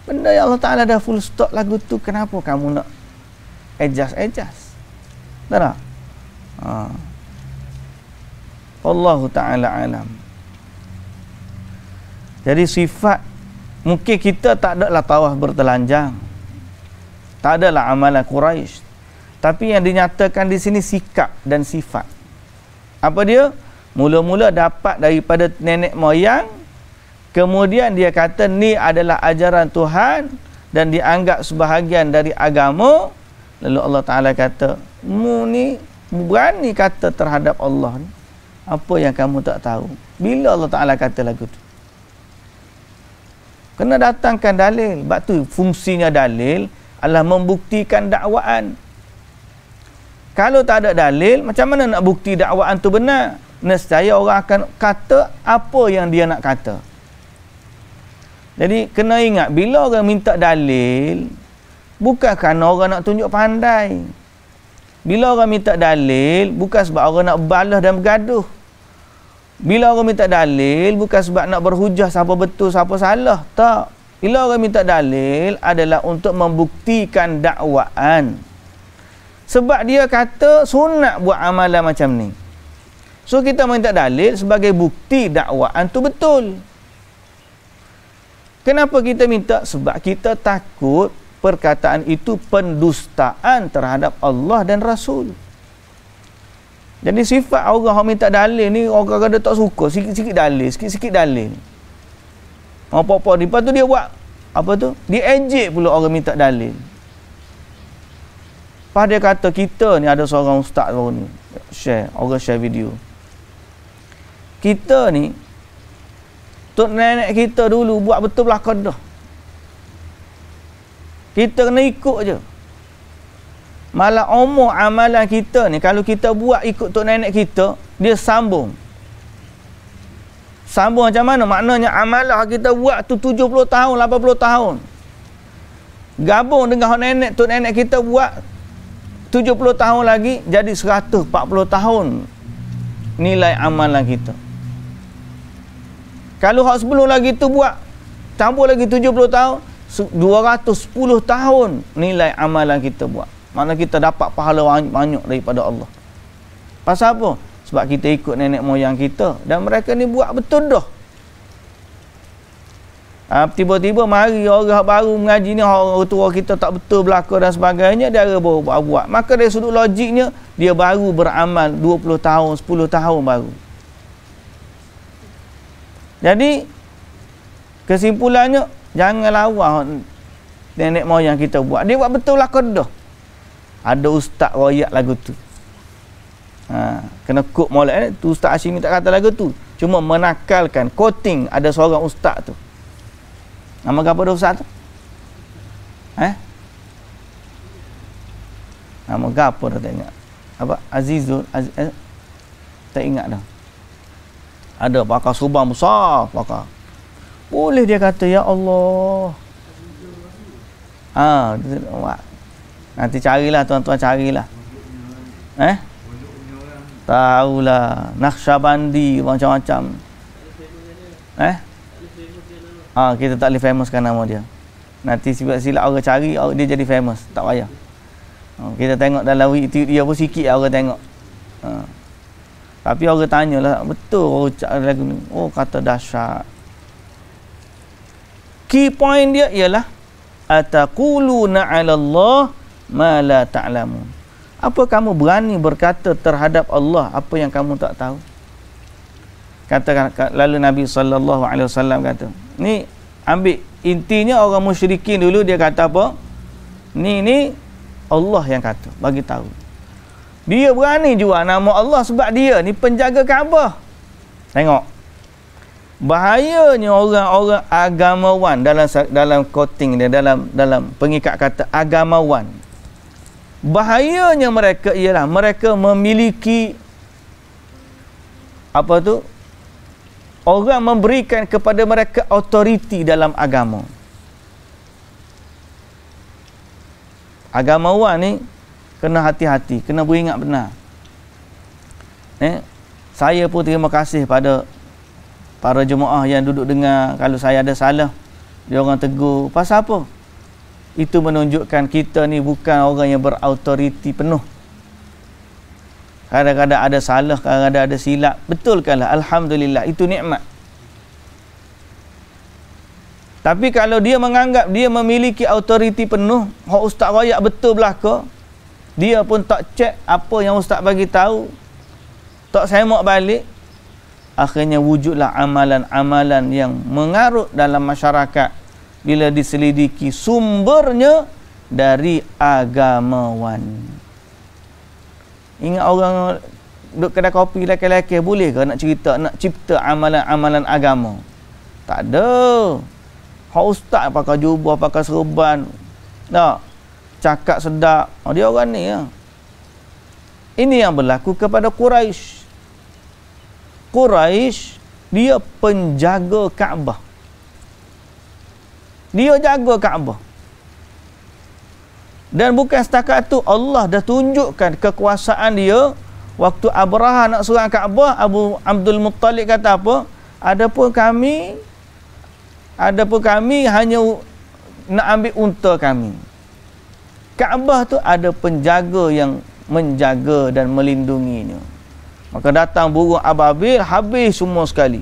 Benda yang Allah Ta'ala dah full stop lagu tu kenapa kamu nak ejas-ejas? Tak tak? Ha. Allah Ta'ala alam. Jadi sifat mungkin kita tak ada lah tawaf bertelanjang. Tak ada lah amalan Quraisy. Tapi yang dinyatakan di sini sikap dan sifat. Apa dia? Mula-mula dapat daripada nenek moyang Kemudian dia kata ni adalah ajaran Tuhan dan dianggap sebahagian dari agama. Lalu Allah Ta'ala kata, mu ni berani kata terhadap Allah ni. Apa yang kamu tak tahu? Bila Allah Ta'ala kata lagu tu? Kena datangkan dalil. Sebab tu fungsinya dalil adalah membuktikan dakwaan. Kalau tak ada dalil, macam mana nak bukti dakwaan tu benar? Nescaya orang akan kata apa yang dia nak kata. Jadi kena ingat bila orang minta dalil, bukan kerana orang nak tunjuk pandai. Bila orang minta dalil, bukan sebab orang nak balas dan bergaduh. Bila orang minta dalil bukan sebab nak berhujah siapa betul siapa salah. Tak. Bila orang minta dalil adalah untuk membuktikan dakwaan. Sebab dia kata sunat buat amalan macam ni. So kita minta dalil sebagai bukti dakwaan tu betul. Kenapa kita minta? Sebab kita takut perkataan itu pendustaan terhadap Allah dan Rasul. Rasul. Jadi sifat orang yang minta dalil ni orang kata tak suka sikit-sikit dalil, sikit-sikit dalil. Apa-apa ni. Lepas tu dia buat apa tu? Dia ejek pula orang minta dalil. Lepas dia kata kita ni ada seorang ustaz baru ni share, orang share video. Kita ni tok nenek kita dulu buat betul belakang dah. Kita kena ikut je malah umur amalan kita ni kalau kita buat ikut tok nenek kita dia sambung sambung macam mana maknanya amalan kita buat tu 70 tahun 80 tahun gabung dengan tok nenek tok nenek kita buat 70 tahun lagi jadi 140 tahun nilai amalan kita kalau hak sebelum lagi tu buat tambah lagi 70 tahun 210 tahun nilai amalan kita buat Maknanya kita dapat pahala banyak-banyak daripada Allah. Pasal apa? Sebab kita ikut nenek moyang kita. Dan mereka ni buat betul dah. Ha, tiba-tiba mari orang baru mengaji ni orang tua kita tak betul berlaku dan sebagainya dia baru buat, buat maka dari sudut logiknya dia baru beramal 20 tahun 10 tahun baru jadi kesimpulannya jangan lawan nenek moyang kita buat dia buat betul berlaku dah ada ustaz royak lagu tu ha, kena kuk maulid eh? tu ustaz Hashimi tak kata lagu tu cuma menakalkan quoting, ada seorang ustaz tu nama apa dia ustaz tu eh nama apa dah tak ingat apa Azizul Az, eh? tak ingat dah ada pakar subang, besar pakar boleh dia kata ya Allah Ah, ha, Nanti carilah tuan-tuan carilah. Eh? tahu Tahulah Naqsyabandi macam-macam. Eh? Ah, kita tak boleh famouskan nama dia. Nanti sebab silap orang cari, dia jadi famous. Tak payah. Oh, kita tengok dalam itu dia pun sikit orang tengok. Ha. Tapi orang tanyalah betul orang lagu ni. Oh kata dahsyat. Key point dia ialah ataquluna 'ala Allah mala ta'lamun. Apa kamu berani berkata terhadap Allah apa yang kamu tak tahu? Kata kan, kan, lalu Nabi saw kata, ni ambil intinya orang musyrikin dulu dia kata apa? Ni ni Allah yang kata, bagi tahu. Dia berani jual nama Allah sebab dia ni penjaga Kaabah. Tengok. Bahayanya orang-orang agamawan dalam dalam coating dia dalam dalam pengikat kata agamawan bahayanya mereka ialah mereka memiliki apa tu orang memberikan kepada mereka autoriti dalam agama agama orang ni kena hati-hati kena beringat benar eh saya pun terima kasih pada para jemaah yang duduk dengar kalau saya ada salah dia orang tegur pasal apa itu menunjukkan kita ni bukan orang yang berautoriti penuh kadang-kadang ada salah kadang-kadang ada silap betulkanlah alhamdulillah itu nikmat tapi kalau dia menganggap dia memiliki autoriti penuh, hak ustaz royak betul belaka, dia pun tak cek apa yang ustaz bagi tahu, tak semak balik, akhirnya wujudlah amalan-amalan yang mengarut dalam masyarakat bila diselidiki sumbernya dari agamawan. Ingat orang duduk kedai kopi lelaki-lelaki boleh ke nak cerita nak cipta amalan-amalan agama? Tak ada. Hak ustaz pakai jubah, pakai serban. Tak. Cakap sedap. Oh, dia orang ni. Ya. Ini yang berlaku kepada Quraisy. Quraisy dia penjaga Kaabah. Dia jaga Kaabah. Dan bukan setakat tu Allah dah tunjukkan kekuasaan dia waktu Abraha nak serang Kaabah, Abu Abdul Muttalib kata apa? Adapun kami adapun kami hanya nak ambil unta kami. Kaabah tu ada penjaga yang menjaga dan melindunginya. Maka datang burung ababil habis semua sekali.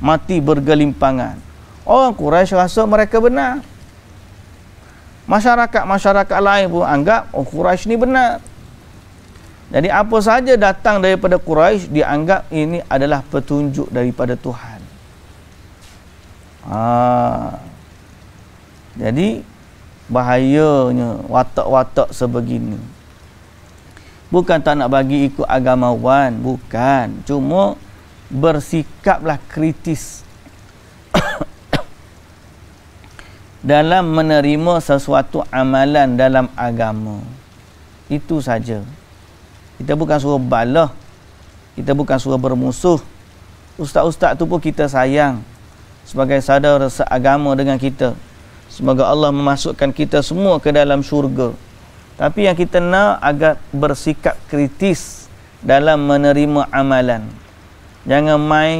Mati bergelimpangan. Orang Quraisy rasa mereka benar. Masyarakat-masyarakat lain pun anggap oh, Quraisy ni benar. Jadi apa saja datang daripada Quraisy dianggap ini adalah petunjuk daripada Tuhan. Ha. Jadi bahayanya watak-watak sebegini. Bukan tak nak bagi ikut agama wan bukan. Cuma bersikaplah kritis dalam menerima sesuatu amalan dalam agama. Itu saja. Kita bukan suruh balah. Kita bukan suruh bermusuh. Ustaz-ustaz tu pun kita sayang sebagai saudara seagama dengan kita. Semoga Allah memasukkan kita semua ke dalam syurga. Tapi yang kita nak agak bersikap kritis dalam menerima amalan. Jangan main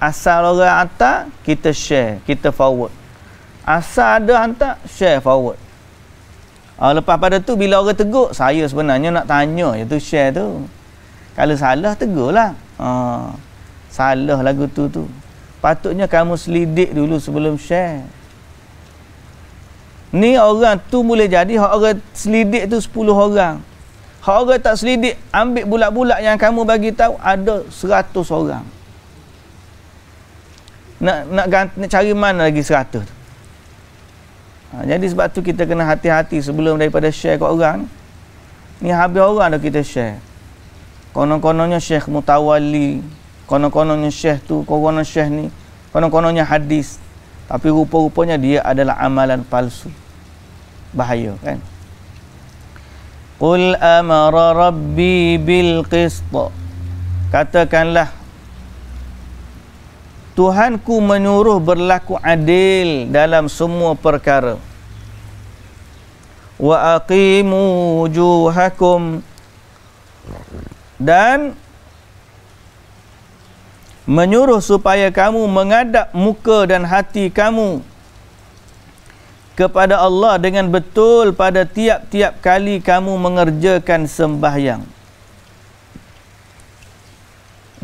asal orang atas, kita share, kita forward. Asal ada hantar, share forward. Uh, lepas pada tu, bila orang tegur, saya sebenarnya nak tanya je tu, share tu. Kalau salah, tegur lah. Uh, ah, salah lagu tu tu. Patutnya kamu selidik dulu sebelum share. Ni orang tu boleh jadi, orang selidik tu sepuluh orang. Orang tak selidik, ambil bulat-bulat yang kamu bagi tahu ada seratus orang. Nak, nak, nak cari mana lagi seratus? tu? Ha, jadi sebab tu kita kena hati-hati sebelum daripada share ke orang. Ni habis orang dah kita share. Konon-kononnya Syekh Mutawali. Konon-kononnya Syekh tu. Konon-kononnya Syekh ni. Konon-kononnya hadis. Tapi rupa-rupanya dia adalah amalan palsu. Bahaya kan? Qul amara rabbi bil qist. Katakanlah Tuhanku menyuruh berlaku adil dalam semua perkara. Wa aqimu wujuhakum dan menyuruh supaya kamu mengadap muka dan hati kamu kepada Allah dengan betul pada tiap-tiap kali kamu mengerjakan sembahyang.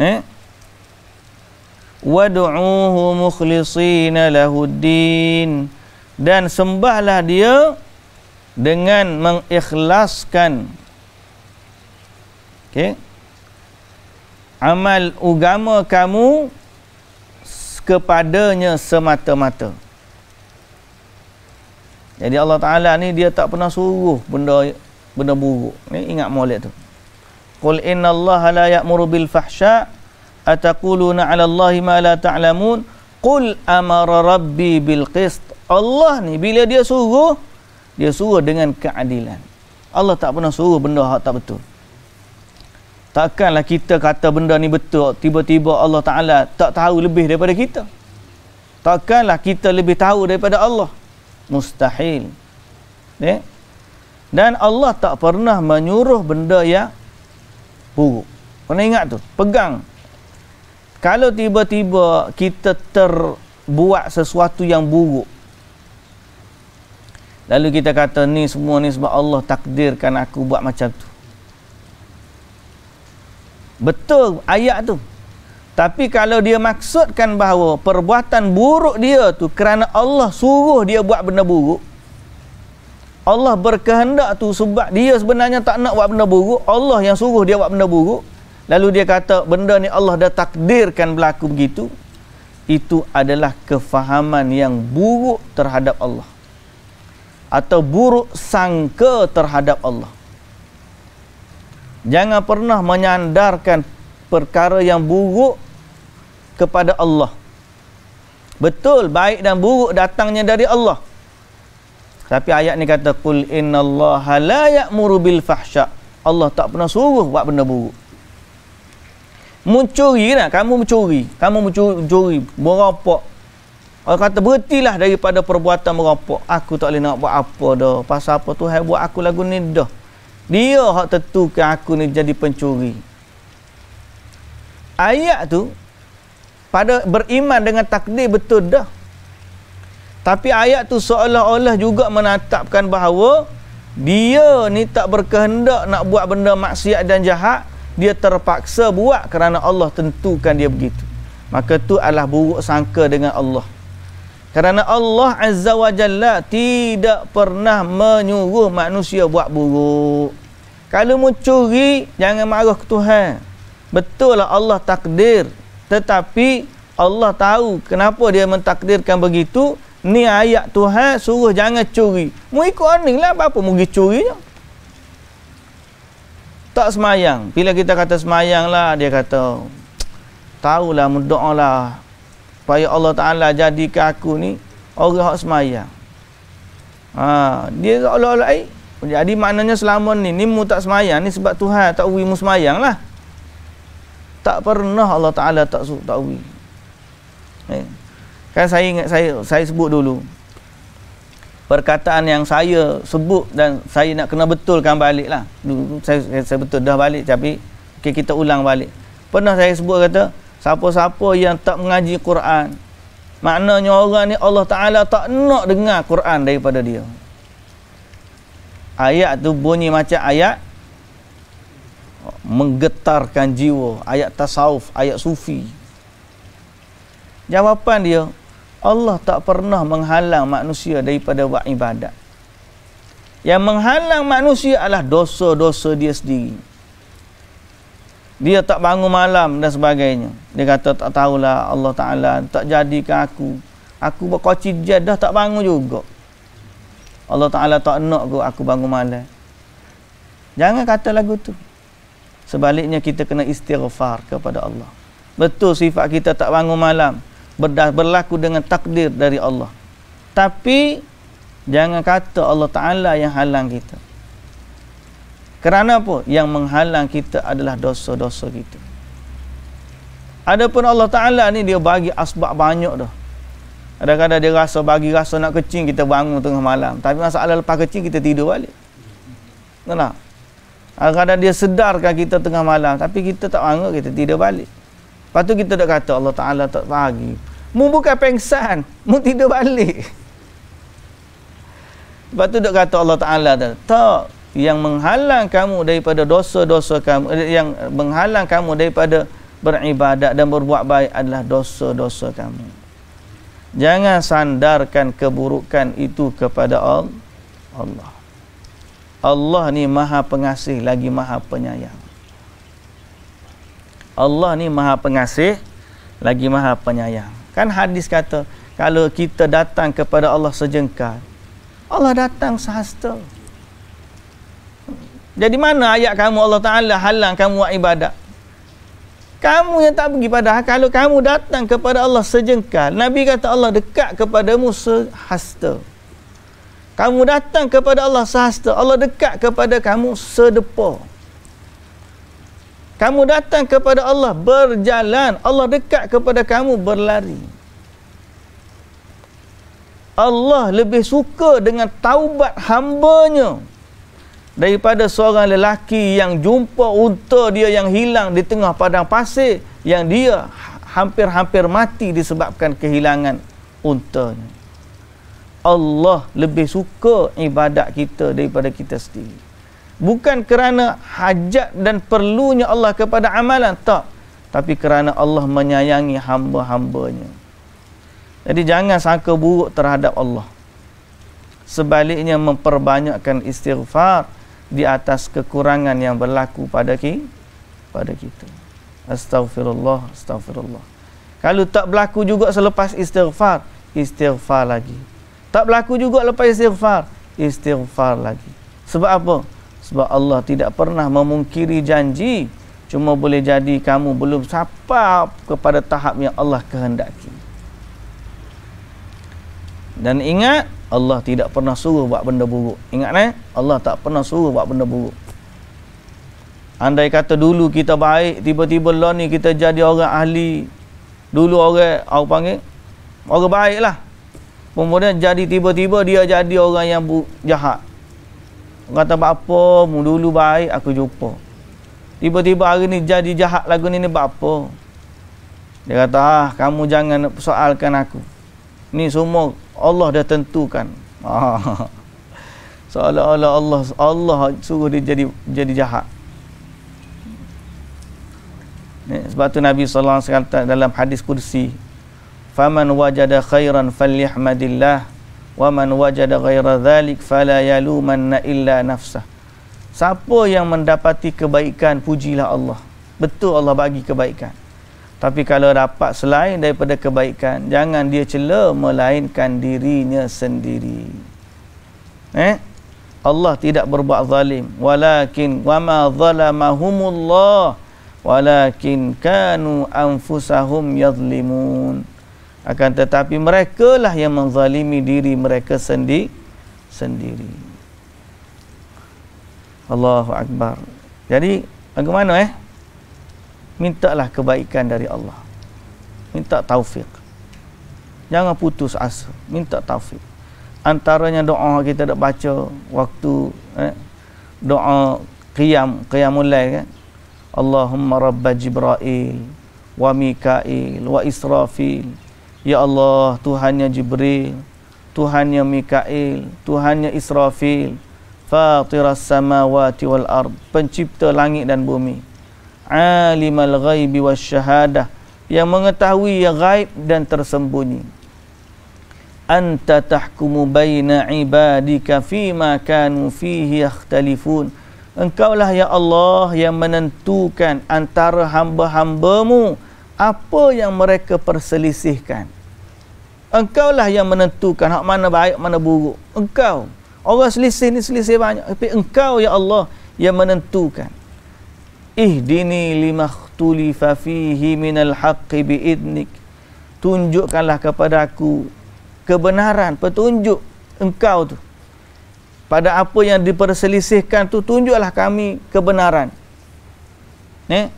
Eh? wad'uhu mukhlisina lahuddin dan sembahlah dia dengan mengikhlaskan okey amal agama kamu kepadanya semata-mata jadi Allah Taala ni dia tak pernah suruh benda benda buruk ni ingat molek tu qul Allah la ya'muru bil fahsya' ataquluna ala allahi ma la ta'lamun qul amara rabbi bil qist Allah ni bila dia suruh dia suruh dengan keadilan Allah tak pernah suruh benda hak tak betul Takkanlah kita kata benda ni betul tiba-tiba Allah Taala tak tahu lebih daripada kita Takkanlah kita lebih tahu daripada Allah mustahil eh? dan Allah tak pernah menyuruh benda yang buruk kena ingat tu pegang kalau tiba-tiba kita terbuat sesuatu yang buruk lalu kita kata ni semua ni sebab Allah takdirkan aku buat macam tu betul ayat tu tapi kalau dia maksudkan bahawa perbuatan buruk dia tu kerana Allah suruh dia buat benda buruk Allah berkehendak tu sebab dia sebenarnya tak nak buat benda buruk Allah yang suruh dia buat benda buruk Lalu dia kata benda ni Allah dah takdirkan berlaku begitu Itu adalah kefahaman yang buruk terhadap Allah Atau buruk sangka terhadap Allah Jangan pernah menyandarkan perkara yang buruk kepada Allah Betul baik dan buruk datangnya dari Allah Tapi ayat ni kata kul inna allaha la ya'muru bil fahsyak Allah tak pernah suruh buat benda buruk mencuri lah. Kamu mencuri. Kamu mencuri. Merompok. Orang kata berhentilah daripada perbuatan merompok. Aku tak boleh nak buat apa dah. Pasal apa Tuhan buat aku lagu ni dah. Dia hak tentukan aku ni jadi pencuri. Ayat tu pada beriman dengan takdir betul dah. Tapi ayat tu seolah-olah juga menatapkan bahawa dia ni tak berkehendak nak buat benda maksiat dan jahat dia terpaksa buat kerana Allah tentukan dia begitu. Maka tu adalah buruk sangka dengan Allah. Kerana Allah Azza wa Jalla tidak pernah menyuruh manusia buat buruk. Kalau curi, jangan marah ke Tuhan. lah Allah takdir. Tetapi Allah tahu kenapa dia mentakdirkan begitu. Ni ayat Tuhan suruh jangan curi. Mu ikut ni lah apa-apa. Mugi curinya tak semayang. Bila kita kata semayang lah, dia kata, tahulah, mendoa lah. Supaya Allah Ta'ala jadikan aku ni, orang yang semayang. Ha, dia seolah Eh, jadi maknanya selama ni, ni mu tak semayang ni sebab Tuhan tak uwi mu semayang lah. Tak pernah Allah Ta'ala tak suruh tak uwi. Eh. Kan saya ingat, saya, saya sebut dulu, perkataan yang saya sebut dan saya nak kena betulkan baliklah. lah. saya saya betul dah balik tapi okay, kita ulang balik. Pernah saya sebut kata siapa-siapa yang tak mengaji Quran maknanya orang ni Allah Taala tak nak dengar Quran daripada dia. Ayat tu bunyi macam ayat menggetarkan jiwa, ayat tasawuf, ayat sufi. Jawapan dia, Allah tak pernah menghalang manusia daripada buat ibadat. Yang menghalang manusia adalah dosa-dosa dia sendiri. Dia tak bangun malam dan sebagainya. Dia kata tak tahulah Allah Ta'ala tak jadikan aku. Aku berkoci jad dah tak bangun juga. Allah Ta'ala tak nak aku, aku bangun malam. Jangan kata lagu tu. Sebaliknya kita kena istighfar kepada Allah. Betul sifat kita tak bangun malam berlaku dengan takdir dari Allah. Tapi jangan kata Allah Taala yang halang kita. Kerana apa? Yang menghalang kita adalah dosa-dosa kita. Adapun Allah Taala ni dia bagi asbab banyak dah. Kadang-kadang dia rasa bagi rasa nak kecil kita bangun tengah malam. Tapi masalah lepas kecil kita tidur balik. Kenapa? Kadang-kadang dia sedarkan kita tengah malam. Tapi kita tak bangun, kita tidur balik. Lepas tu kita dah kata Allah Ta'ala tak bagi. Mu bukan pengsan, mu tidur balik. Lepas tu dok kata Allah Taala tu, tak yang menghalang kamu daripada dosa-dosa kamu eh, yang menghalang kamu daripada beribadat dan berbuat baik adalah dosa-dosa kamu. Jangan sandarkan keburukan itu kepada Allah. Allah ni Maha Pengasih lagi Maha Penyayang. Allah ni Maha Pengasih lagi Maha Penyayang. Kan hadis kata, kalau kita datang kepada Allah sejengkal, Allah datang sehasta. Jadi mana ayat kamu Allah Ta'ala halang kamu buat ibadat? Kamu yang tak pergi pada kalau kamu datang kepada Allah sejengkal, Nabi kata Allah dekat kepadamu sehasta. Kamu datang kepada Allah sehasta, Allah dekat kepada kamu sedepa. Kamu datang kepada Allah berjalan, Allah dekat kepada kamu berlari. Allah lebih suka dengan taubat hamba-Nya daripada seorang lelaki yang jumpa unta dia yang hilang di tengah padang pasir yang dia hampir-hampir mati disebabkan kehilangan untanya. Allah lebih suka ibadat kita daripada kita sendiri bukan kerana hajat dan perlunya Allah kepada amalan tak tapi kerana Allah menyayangi hamba-hambanya jadi jangan sangka buruk terhadap Allah sebaliknya memperbanyakkan istighfar di atas kekurangan yang berlaku pada ki pada kita Astaghfirullah. Astaghfirullah. kalau tak berlaku juga selepas istighfar istighfar lagi tak berlaku juga lepas istighfar istighfar lagi sebab apa sebab Allah tidak pernah memungkiri janji Cuma boleh jadi kamu belum sampai kepada tahap yang Allah kehendaki Dan ingat Allah tidak pernah suruh buat benda buruk Ingat eh Allah tak pernah suruh buat benda buruk Andai kata dulu kita baik Tiba-tiba lah ni kita jadi orang ahli Dulu orang Aku panggil Orang baik lah Kemudian jadi tiba-tiba dia jadi orang yang jahat Kata apa mu dulu baik aku jumpa. Tiba-tiba hari ni jadi jahat lagu ni ni apa? Dia kata, ah, kamu jangan soalkan aku. Ni semua Allah dah tentukan. Ah. Seolah-olah Allah Allah suruh dia jadi jadi jahat. Ni, sebab tu Nabi SAW dalam hadis kursi. Faman wajada khairan falyahmadillah wa man wajada ghaira dhalik fala yalumanna illa nafsah siapa yang mendapati kebaikan pujilah Allah betul Allah bagi kebaikan tapi kalau dapat selain daripada kebaikan jangan dia cela melainkan dirinya sendiri eh Allah tidak berbuat zalim walakin wama zalamahumullah walakin kanu anfusahum yadhlimun akan tetapi mereka lah yang menzalimi diri mereka sendi sendiri Allahu Akbar jadi bagaimana eh mintalah kebaikan dari Allah minta taufik jangan putus asa minta taufik antaranya doa kita dah baca waktu eh, doa qiyam qiyamul lail kan Allahumma rabb jibril wa mikail wa israfil Ya Allah, Tuhannya Jibril, Tuhannya Mikail, Tuhannya Israfil, Fatiras samawati wal ard, pencipta langit dan bumi. Alimal ghaibi was syahadah, yang mengetahui yang gaib dan tersembunyi. Anta tahkumu baina ibadika fi ma kanu fihi yakhtalifun. lah ya Allah yang menentukan antara hamba-hambamu apa yang mereka perselisihkan. Engkau lah yang menentukan hak mana baik, mana buruk. Engkau. Orang selisih ni selisih banyak. Tapi engkau ya Allah yang menentukan. Ihdini lima khtulifa fihi minal haqqi biidnik. Tunjukkanlah kepada aku kebenaran, petunjuk engkau tu. Pada apa yang diperselisihkan tu tunjuklah kami kebenaran. Eh?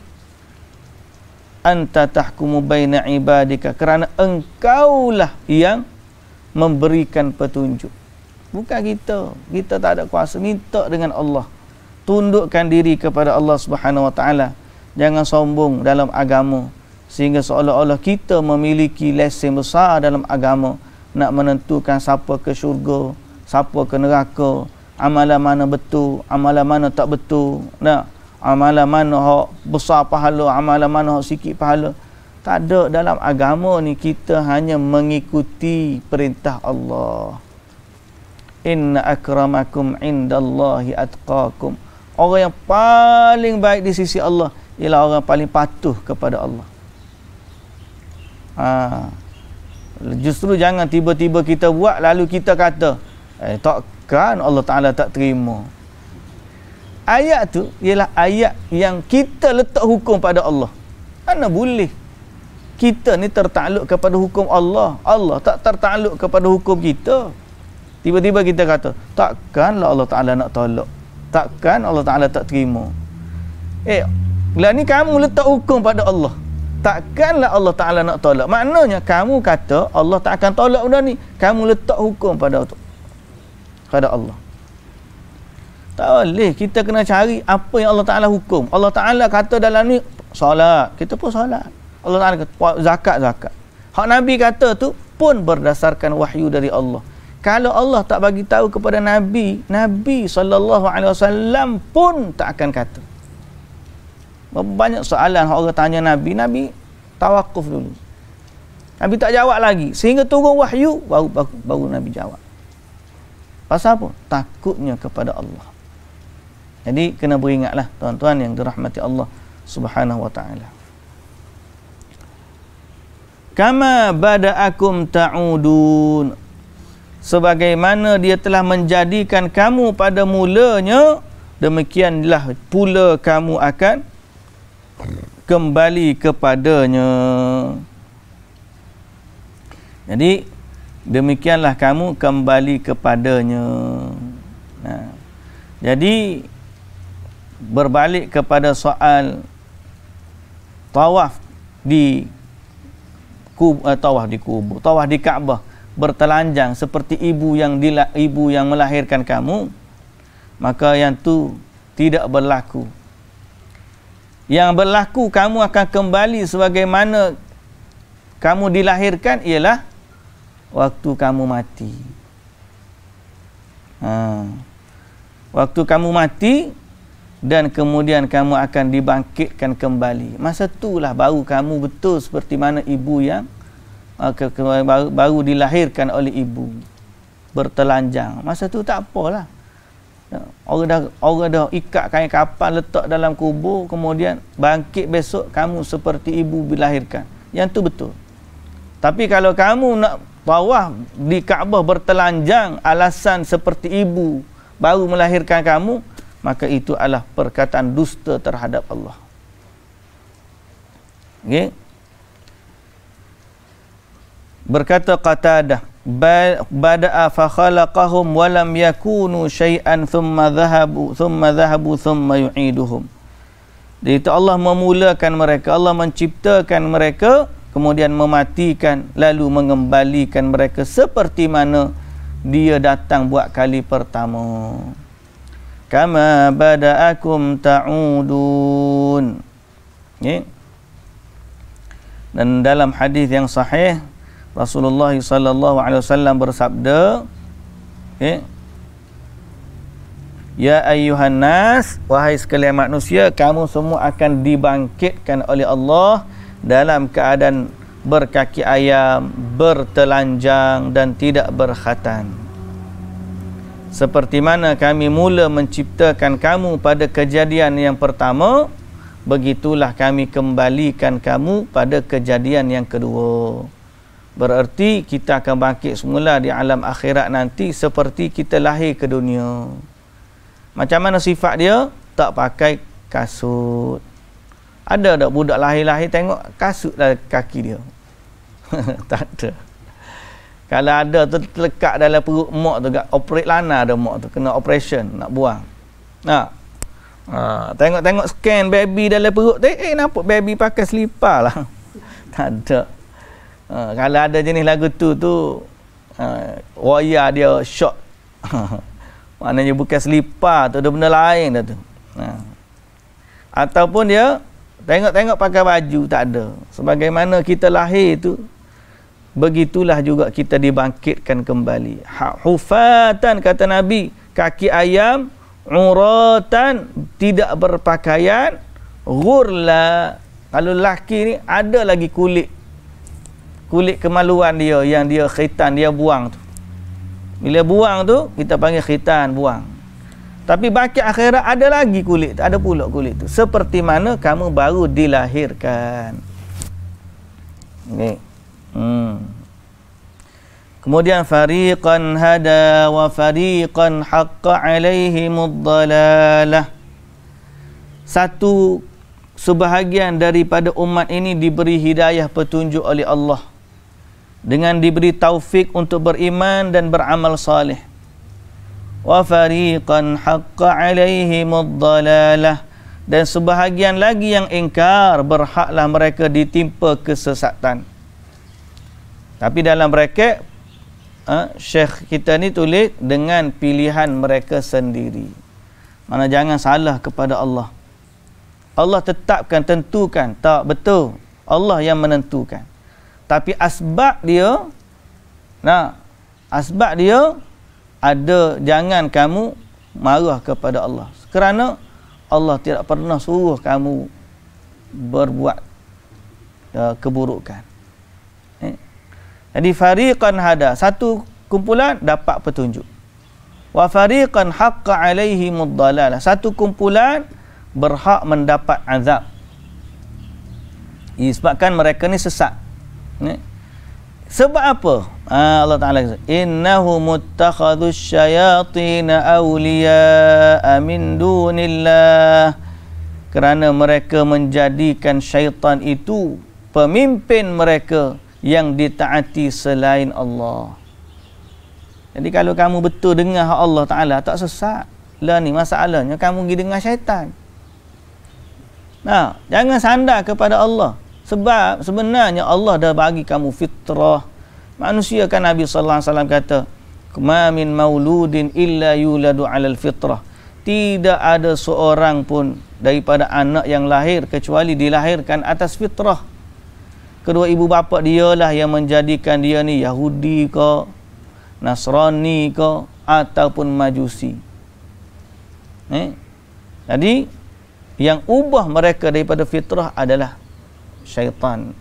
anta tahkumu baina ibadika kerana engkaulah yang memberikan petunjuk bukan kita kita tak ada kuasa minta dengan Allah tundukkan diri kepada Allah Subhanahu wa taala jangan sombong dalam agama sehingga seolah-olah kita memiliki lesen besar dalam agama nak menentukan siapa ke syurga siapa ke neraka amalan mana betul amalan mana tak betul nak amalan mana hak besar pahala amalan mana hak sikit pahala tak ada dalam agama ni kita hanya mengikuti perintah Allah inna akramakum indallahi atqakum orang yang paling baik di sisi Allah ialah orang paling patuh kepada Allah ha. justru jangan tiba-tiba kita buat lalu kita kata eh, takkan Allah Ta'ala tak terima ayat tu ialah ayat yang kita letak hukum pada Allah. Mana boleh kita ni tertakluk kepada hukum Allah. Allah tak tertakluk kepada hukum kita. Tiba-tiba kita kata, takkanlah Allah Ta'ala nak tolak. Takkan Allah Ta'ala tak terima. Eh, lah ni kamu letak hukum pada Allah. Takkanlah Allah Ta'ala nak tolak. Maknanya kamu kata Allah tak akan tolak benda ni. Kamu letak hukum pada tu. Pada Allah. Tak boleh. Kita kena cari apa yang Allah Ta'ala hukum. Allah Ta'ala kata dalam ni, solat. Kita pun solat. Allah Ta'ala kata, zakat-zakat. Hak Nabi kata tu pun berdasarkan wahyu dari Allah. Kalau Allah tak bagi tahu kepada Nabi, Nabi SAW pun tak akan kata. Banyak soalan orang tanya Nabi. Nabi tawakuf dulu. Nabi tak jawab lagi. Sehingga turun wahyu, baru, baru, baru Nabi jawab. Pasal apa? Takutnya kepada Allah. Jadi kena beringatlah tuan-tuan yang dirahmati Allah Subhanahu wa taala. Kama bada'akum ta'udun sebagaimana dia telah menjadikan kamu pada mulanya demikianlah pula kamu akan kembali kepadanya. Jadi demikianlah kamu kembali kepadanya. Nah. Jadi berbalik kepada soal tawaf di kub, uh, eh, tawaf di kubur, tawaf di Kaabah bertelanjang seperti ibu yang dila, ibu yang melahirkan kamu, maka yang tu tidak berlaku. Yang berlaku kamu akan kembali sebagaimana kamu dilahirkan ialah waktu kamu mati. Ha. Waktu kamu mati, dan kemudian kamu akan dibangkitkan kembali masa itulah baru kamu betul seperti mana ibu yang eh, baru, baru dilahirkan oleh ibu bertelanjang masa itu tak apalah orang dah orang dah ikat kain kapal letak dalam kubur kemudian bangkit besok kamu seperti ibu dilahirkan yang tu betul tapi kalau kamu nak bawah di Kaabah bertelanjang alasan seperti ibu baru melahirkan kamu maka itu adalah perkataan dusta terhadap Allah. Okay. Berkata Qatada, bada'a fa khalaqahum wa lam yakunu shay'an thumma dhahabu thumma dhahabu thumma yu'iduhum. Itu Allah memulakan mereka, Allah menciptakan mereka, kemudian mematikan lalu mengembalikan mereka seperti mana dia datang buat kali pertama kama badaakum ta'udun ya dan dalam hadis yang sahih Rasulullah sallallahu alaihi wasallam bersabda ya Ya ayuhan nas wahai sekalian manusia kamu semua akan dibangkitkan oleh Allah dalam keadaan berkaki ayam, bertelanjang dan tidak berkhatan seperti mana kami mula menciptakan kamu pada kejadian yang pertama begitulah kami kembalikan kamu pada kejadian yang kedua bererti kita akan bangkit semula di alam akhirat nanti seperti kita lahir ke dunia macam mana sifat dia tak pakai kasut ada tak budak lahir-lahir tengok kasutlah kaki dia tak ada kalau ada tu terlekat dalam perut mak tu kat operate lana ada mak tu kena operation nak buang. Nah, ha. ha, tengok-tengok scan baby dalam perut tu eh nampak baby pakai selipar lah. tak ada. Ha, kalau ada jenis lagu tu tu ha, wayar dia shock. Maknanya bukan selipar tu ada benda lain dah tu. Ha. Ataupun dia tengok-tengok pakai baju tak ada. Sebagaimana kita lahir tu Begitulah juga kita dibangkitkan kembali. Ha, hufatan kata Nabi, kaki ayam uratan tidak berpakaian ghurla. Kalau laki ni ada lagi kulit kulit kemaluan dia yang dia khitan dia buang tu. Bila buang tu kita panggil khitan buang. Tapi bakit akhirat ada lagi kulit tu, ada pula kulit tu. Seperti mana kamu baru dilahirkan. Ni. Okay. Hmm. Kemudian fariqan hada wa fariqan haqqa alaihimud dalalah. Satu sebahagian daripada umat ini diberi hidayah petunjuk oleh Allah dengan diberi taufik untuk beriman dan beramal saleh. Wa fariqan haqqa alaihimud dalalah dan sebahagian lagi yang ingkar berhaklah mereka ditimpa kesesatan. Tapi dalam bracket ha, Syekh kita ni tulis dengan pilihan mereka sendiri. Mana jangan salah kepada Allah. Allah tetapkan, tentukan. Tak betul. Allah yang menentukan. Tapi asbab dia, nah, asbab dia ada jangan kamu marah kepada Allah. Kerana Allah tidak pernah suruh kamu berbuat uh, keburukan. Jadi fariqan hada satu kumpulan dapat petunjuk. Wa fariqan haqqa alaihi muddalal. Satu kumpulan berhak mendapat azab. Disebabkan mereka ni sesat. Sebab apa? Ha, Allah Taala kata, "Innahu muttakhadhu syayatin awliya'a min dunillah." Kerana mereka menjadikan syaitan itu pemimpin mereka yang ditaati selain Allah. Jadi kalau kamu betul dengar Allah Taala tak sesat. Lah ni masalahnya kamu pergi dengar syaitan. Nah, jangan sandar kepada Allah. Sebab sebenarnya Allah dah bagi kamu fitrah. Manusia kan Nabi sallallahu alaihi wasallam kata, "Ma min mauludin illa yuladu 'alal fitrah." Tidak ada seorang pun daripada anak yang lahir kecuali dilahirkan atas fitrah kedua ibu bapa dia lah yang menjadikan dia ni Yahudi ke Nasrani ke ataupun Majusi. Eh? Jadi yang ubah mereka daripada fitrah adalah syaitan,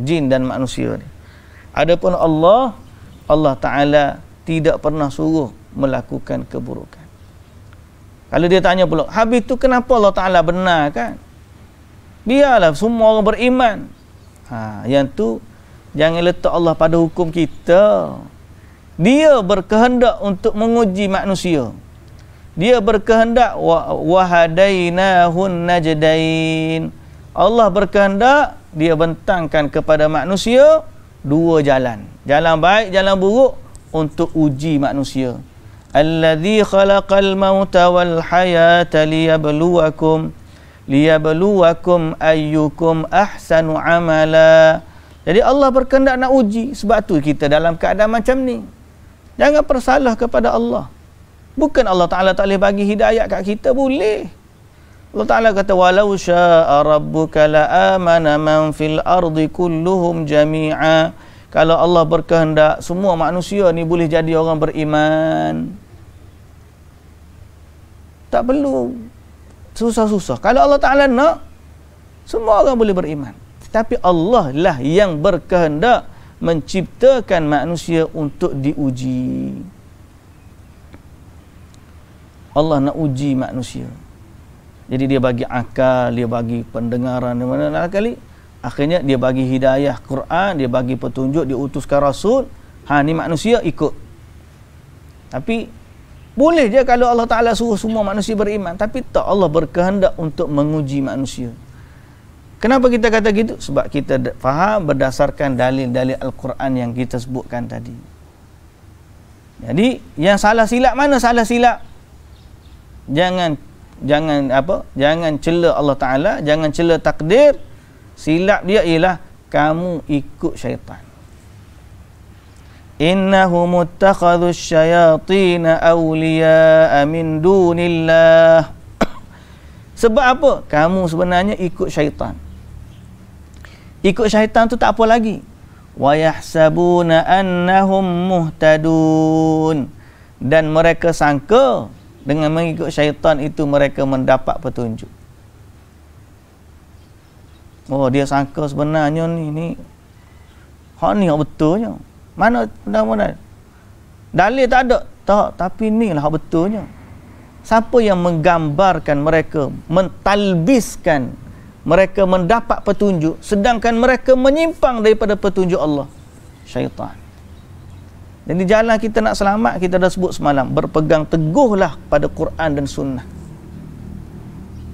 jin dan manusia ni. Adapun Allah, Allah Taala tidak pernah suruh melakukan keburukan. Kalau dia tanya pula, habis tu kenapa Allah Taala benarkan? Biarlah semua orang beriman, ha, Yang tu Jangan letak Allah pada hukum kita Dia berkehendak untuk menguji manusia Dia berkehendak Wahadainahun najdain Allah berkehendak Dia bentangkan kepada manusia Dua jalan Jalan baik, jalan buruk Untuk uji manusia Alladhi khalaqal mauta wal hayata liyabluwakum liyabluwakum ayyukum ahsanu amala. Jadi Allah berkehendak nak uji sebab tu kita dalam keadaan macam ni. Jangan persalah kepada Allah. Bukan Allah Taala tak boleh bagi hidayah kat kita boleh. Allah Taala kata walau syaa rabbuka la amana man fil ardi kulluhum jami'a. Kalau Allah berkehendak semua manusia ni boleh jadi orang beriman. Tak perlu susah-susah. Kalau Allah Ta'ala nak, semua orang boleh beriman. Tapi Allah lah yang berkehendak menciptakan manusia untuk diuji. Allah nak uji manusia. Jadi dia bagi akal, dia bagi pendengaran, dan mana lain kali. Akhirnya dia bagi hidayah Quran, dia bagi petunjuk, dia utuskan Rasul. Ha, ni manusia ikut. Tapi boleh je kalau Allah Ta'ala suruh semua manusia beriman. Tapi tak Allah berkehendak untuk menguji manusia. Kenapa kita kata gitu? Sebab kita faham berdasarkan dalil-dalil Al-Quran yang kita sebutkan tadi. Jadi yang salah silap mana salah silap? Jangan jangan apa? Jangan cela Allah Taala, jangan cela takdir. Silap dia ialah kamu ikut syaitan. إنهم اتخذوا الشياطين أولياء من دون الله Sebab apa? Kamu sebenarnya ikut syaitan. Ikut syaitan tu tak apa lagi. وَيَحْسَبُونَ أَنَّهُمْ مُهْتَدُونَ Dan mereka sangka dengan mengikut syaitan itu mereka mendapat petunjuk. Oh dia sangka sebenarnya ni ni. Ha ni yang betulnya. Mana pendahuluan? Dalil tak ada. Tak, tapi ni lah betulnya. Siapa yang menggambarkan mereka, mentalbiskan mereka mendapat petunjuk sedangkan mereka menyimpang daripada petunjuk Allah? Syaitan. Jadi jalan kita nak selamat kita dah sebut semalam berpegang teguhlah pada Quran dan sunnah.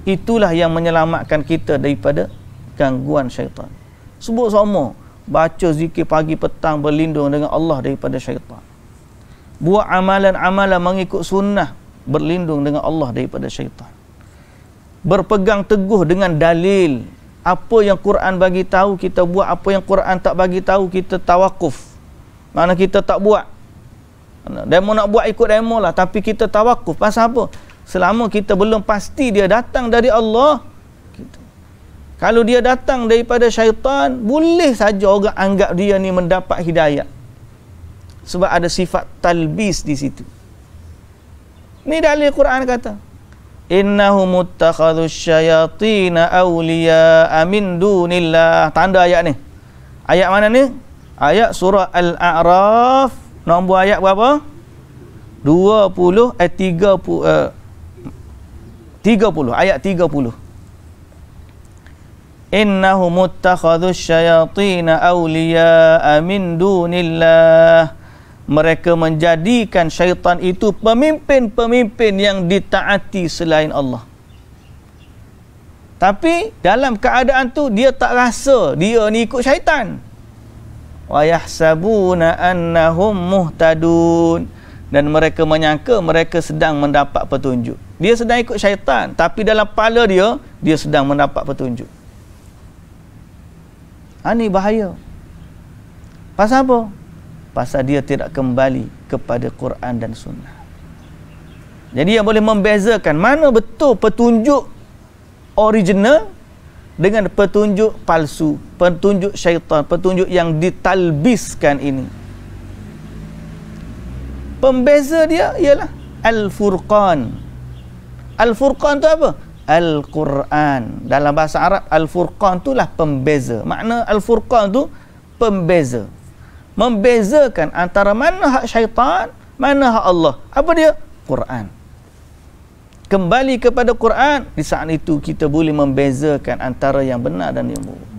Itulah yang menyelamatkan kita daripada gangguan syaitan. Sebut semua baca zikir pagi petang berlindung dengan Allah daripada syaitan buat amalan-amalan mengikut sunnah berlindung dengan Allah daripada syaitan berpegang teguh dengan dalil apa yang Quran bagi tahu kita buat apa yang Quran tak bagi tahu kita tawakuf mana kita tak buat demo nak buat ikut demo lah tapi kita tawakuf pasal apa selama kita belum pasti dia datang dari Allah kalau dia datang daripada syaitan boleh saja orang anggap dia ni mendapat hidayah sebab ada sifat talbis di situ ni dalil Quran kata innahum muttakhadhu syayatin awliya amin dunillah tanda ayat ni ayat mana ni ayat surah al-a'raf nombor ayat berapa 20 eh 30 eh, 30 ayat 30 innahum muttakhadhus syayatin awliya'a min dunillah mereka menjadikan syaitan itu pemimpin-pemimpin yang ditaati selain Allah tapi dalam keadaan tu dia tak rasa dia ni ikut syaitan wa yahsabuna annahum muhtadun dan mereka menyangka mereka sedang mendapat petunjuk. Dia sedang ikut syaitan. Tapi dalam kepala dia, dia sedang mendapat petunjuk. Ini ha, bahaya. Pasal apa? Pasal dia tidak kembali kepada Quran dan Sunnah. Jadi yang boleh membezakan mana betul petunjuk original dengan petunjuk palsu, petunjuk syaitan, petunjuk yang ditalbiskan ini. Pembeza dia ialah Al-Furqan. Al-Furqan tu apa? Al-Quran Dalam bahasa Arab Al-Furqan itulah pembeza Makna Al-Furqan tu pembeza Membezakan antara mana hak syaitan Mana hak Allah Apa dia? Quran Kembali kepada Quran Di saat itu kita boleh membezakan antara yang benar dan yang buruk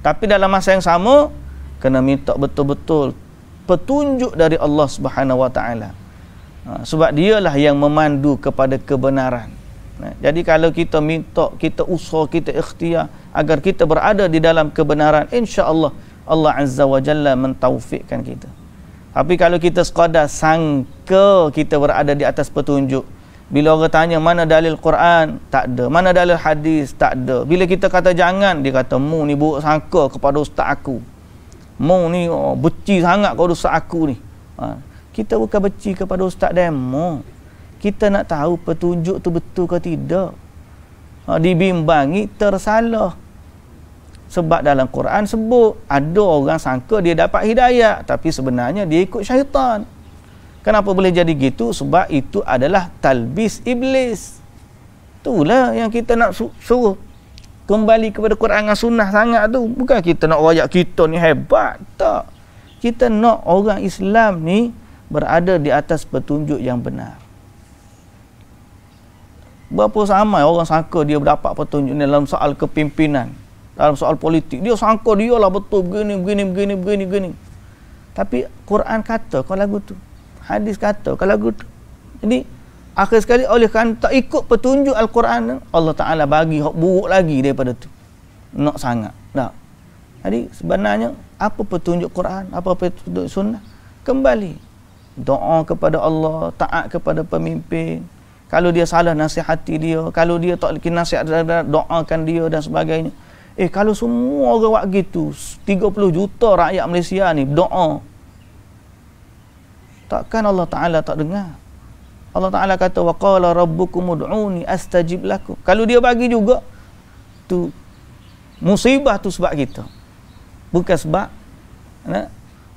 Tapi dalam masa yang sama Kena minta betul-betul Petunjuk dari Allah Subhanahu SWT ha, Sebab dialah yang memandu kepada kebenaran jadi kalau kita minta, kita usaha, kita ikhtiar agar kita berada di dalam kebenaran, insya-Allah Allah Azza wa Jalla mentaufikkan kita. Tapi kalau kita sekadar sangka kita berada di atas petunjuk, bila orang tanya mana dalil Quran, tak ada. Mana dalil hadis, tak ada. Bila kita kata jangan, dia kata mu ni buruk sangka kepada ustaz aku. Mu ni oh, beci sangat kepada ustaz aku ni. Ha. Kita bukan beci kepada ustaz demo kita nak tahu petunjuk tu betul ke tidak ha, dibimbangi tersalah sebab dalam Quran sebut ada orang sangka dia dapat hidayah tapi sebenarnya dia ikut syaitan kenapa boleh jadi gitu sebab itu adalah talbis iblis itulah yang kita nak suruh kembali kepada Quran dan sunnah sangat tu bukan kita nak rakyat kita ni hebat tak kita nak orang Islam ni berada di atas petunjuk yang benar Berapa sama, orang sangka dia dapat petunjuk ni dalam soal kepimpinan. Dalam soal politik. Dia sangka dia lah betul begini, begini, begini, begini, begini. Tapi Quran kata kalau lagu tu. Hadis kata kalau lagu tu. Jadi akhir sekali oleh kan tak ikut petunjuk Al-Quran Allah Ta'ala bagi hak buruk lagi daripada tu. Nak sangat. Tak. Jadi sebenarnya apa petunjuk Quran, apa petunjuk sunnah? Kembali doa kepada Allah, taat kepada pemimpin, kalau dia salah nasihati dia kalau dia tak lagi nasihat doakan dia dan sebagainya eh kalau semua orang buat gitu 30 juta rakyat Malaysia ni doa takkan Allah Taala tak dengar Allah Taala kata wa qala rabbukum ud'uni astajib lakum kalau dia bagi juga tu musibah tu sebab kita bukan sebab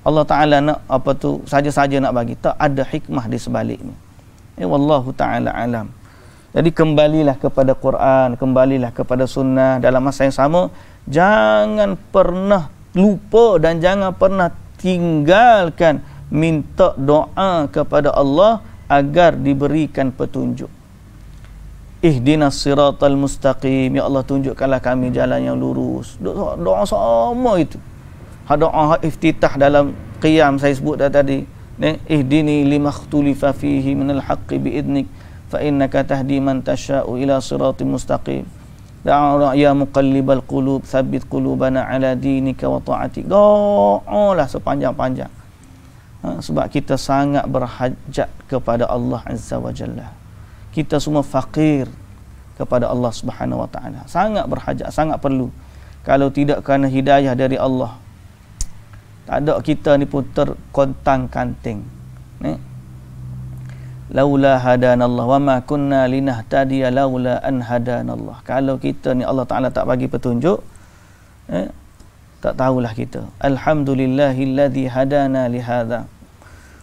Allah Taala nak apa tu saja-saja nak bagi tak ada hikmah di sebalik ni Eh, wallahu ta'ala alam. Jadi kembalilah kepada Quran, kembalilah kepada sunnah dalam masa yang sama. Jangan pernah lupa dan jangan pernah tinggalkan minta doa kepada Allah agar diberikan petunjuk. Ihdinas siratal mustaqim. Ya Allah tunjukkanlah kami jalan yang lurus. Doa, doa sama itu. Ada doa iftitah dalam qiyam saya sebut dah tadi ihdini limakhtulifa fihi min alhaqqi bi idnik fa innaka tahdi man tasha'u ila siratin mustaqim da'a ya muqallibal qulub thabbit qulubana ala dinika wa ta'atik doalah sepanjang-panjang ha, sebab kita sangat berhajat kepada Allah azza wa jalla kita semua fakir kepada Allah subhanahu wa ta'ala sangat berhajat sangat perlu kalau tidak kerana hidayah dari Allah tak ada kita ni pun terkontang kanting ni laula hadanallah wa ma kunna linahtadiya laula an hadanallah kalau kita ni Allah Taala tak bagi petunjuk eh, tak tahulah kita alhamdulillahillazi hadana li hadha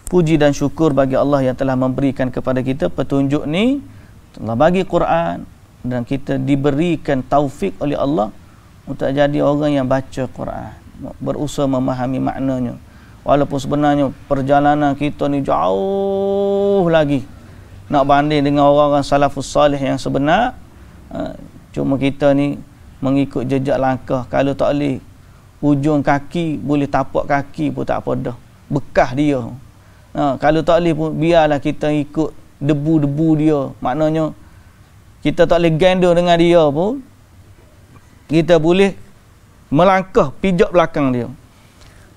puji dan syukur bagi Allah yang telah memberikan kepada kita petunjuk ni Allah bagi Quran dan kita diberikan taufik oleh Allah untuk jadi orang yang baca Quran berusaha memahami maknanya walaupun sebenarnya perjalanan kita ni jauh lagi nak banding dengan orang-orang salafus salih yang sebenar eh, cuma kita ni mengikut jejak langkah kalau tak boleh ujung kaki boleh tapak kaki pun tak apa dah bekah dia ha, kalau tak boleh pun biarlah kita ikut debu-debu dia maknanya kita tak boleh gender dengan dia pun kita boleh melangkah pijak belakang dia.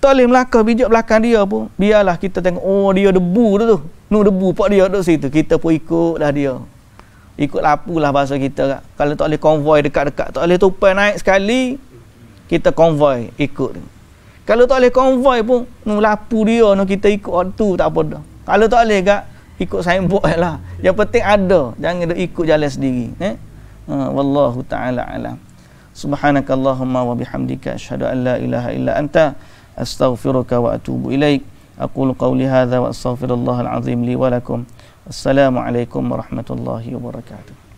Tak boleh melangkah pijak belakang dia pun. Biarlah kita tengok, oh dia debu tu tu. Nu debu, pak dia tu situ. Kita pun ikutlah dia. Ikut lapulah bahasa kita. Kak. Kalau tak boleh konvoy dekat-dekat, tak boleh tupai naik sekali, kita konvoy ikut. Kalau tak boleh konvoy pun, nu lapu dia, nu kita ikut tu tak apa dah. Kalau tak boleh kak, ikut signboard lah. Yang penting ada. Jangan ikut jalan sendiri. Eh? Uh, Wallahu ta'ala alam. Subhanakallahumma wa bihamdika ashhadu an la ilaha illa anta astaghfiruka wa atubu ilaik. Aqulu qawli hadha wa astaghfirullahal azim li wa lakum. Assalamu alaikum warahmatullahi wabarakatuh.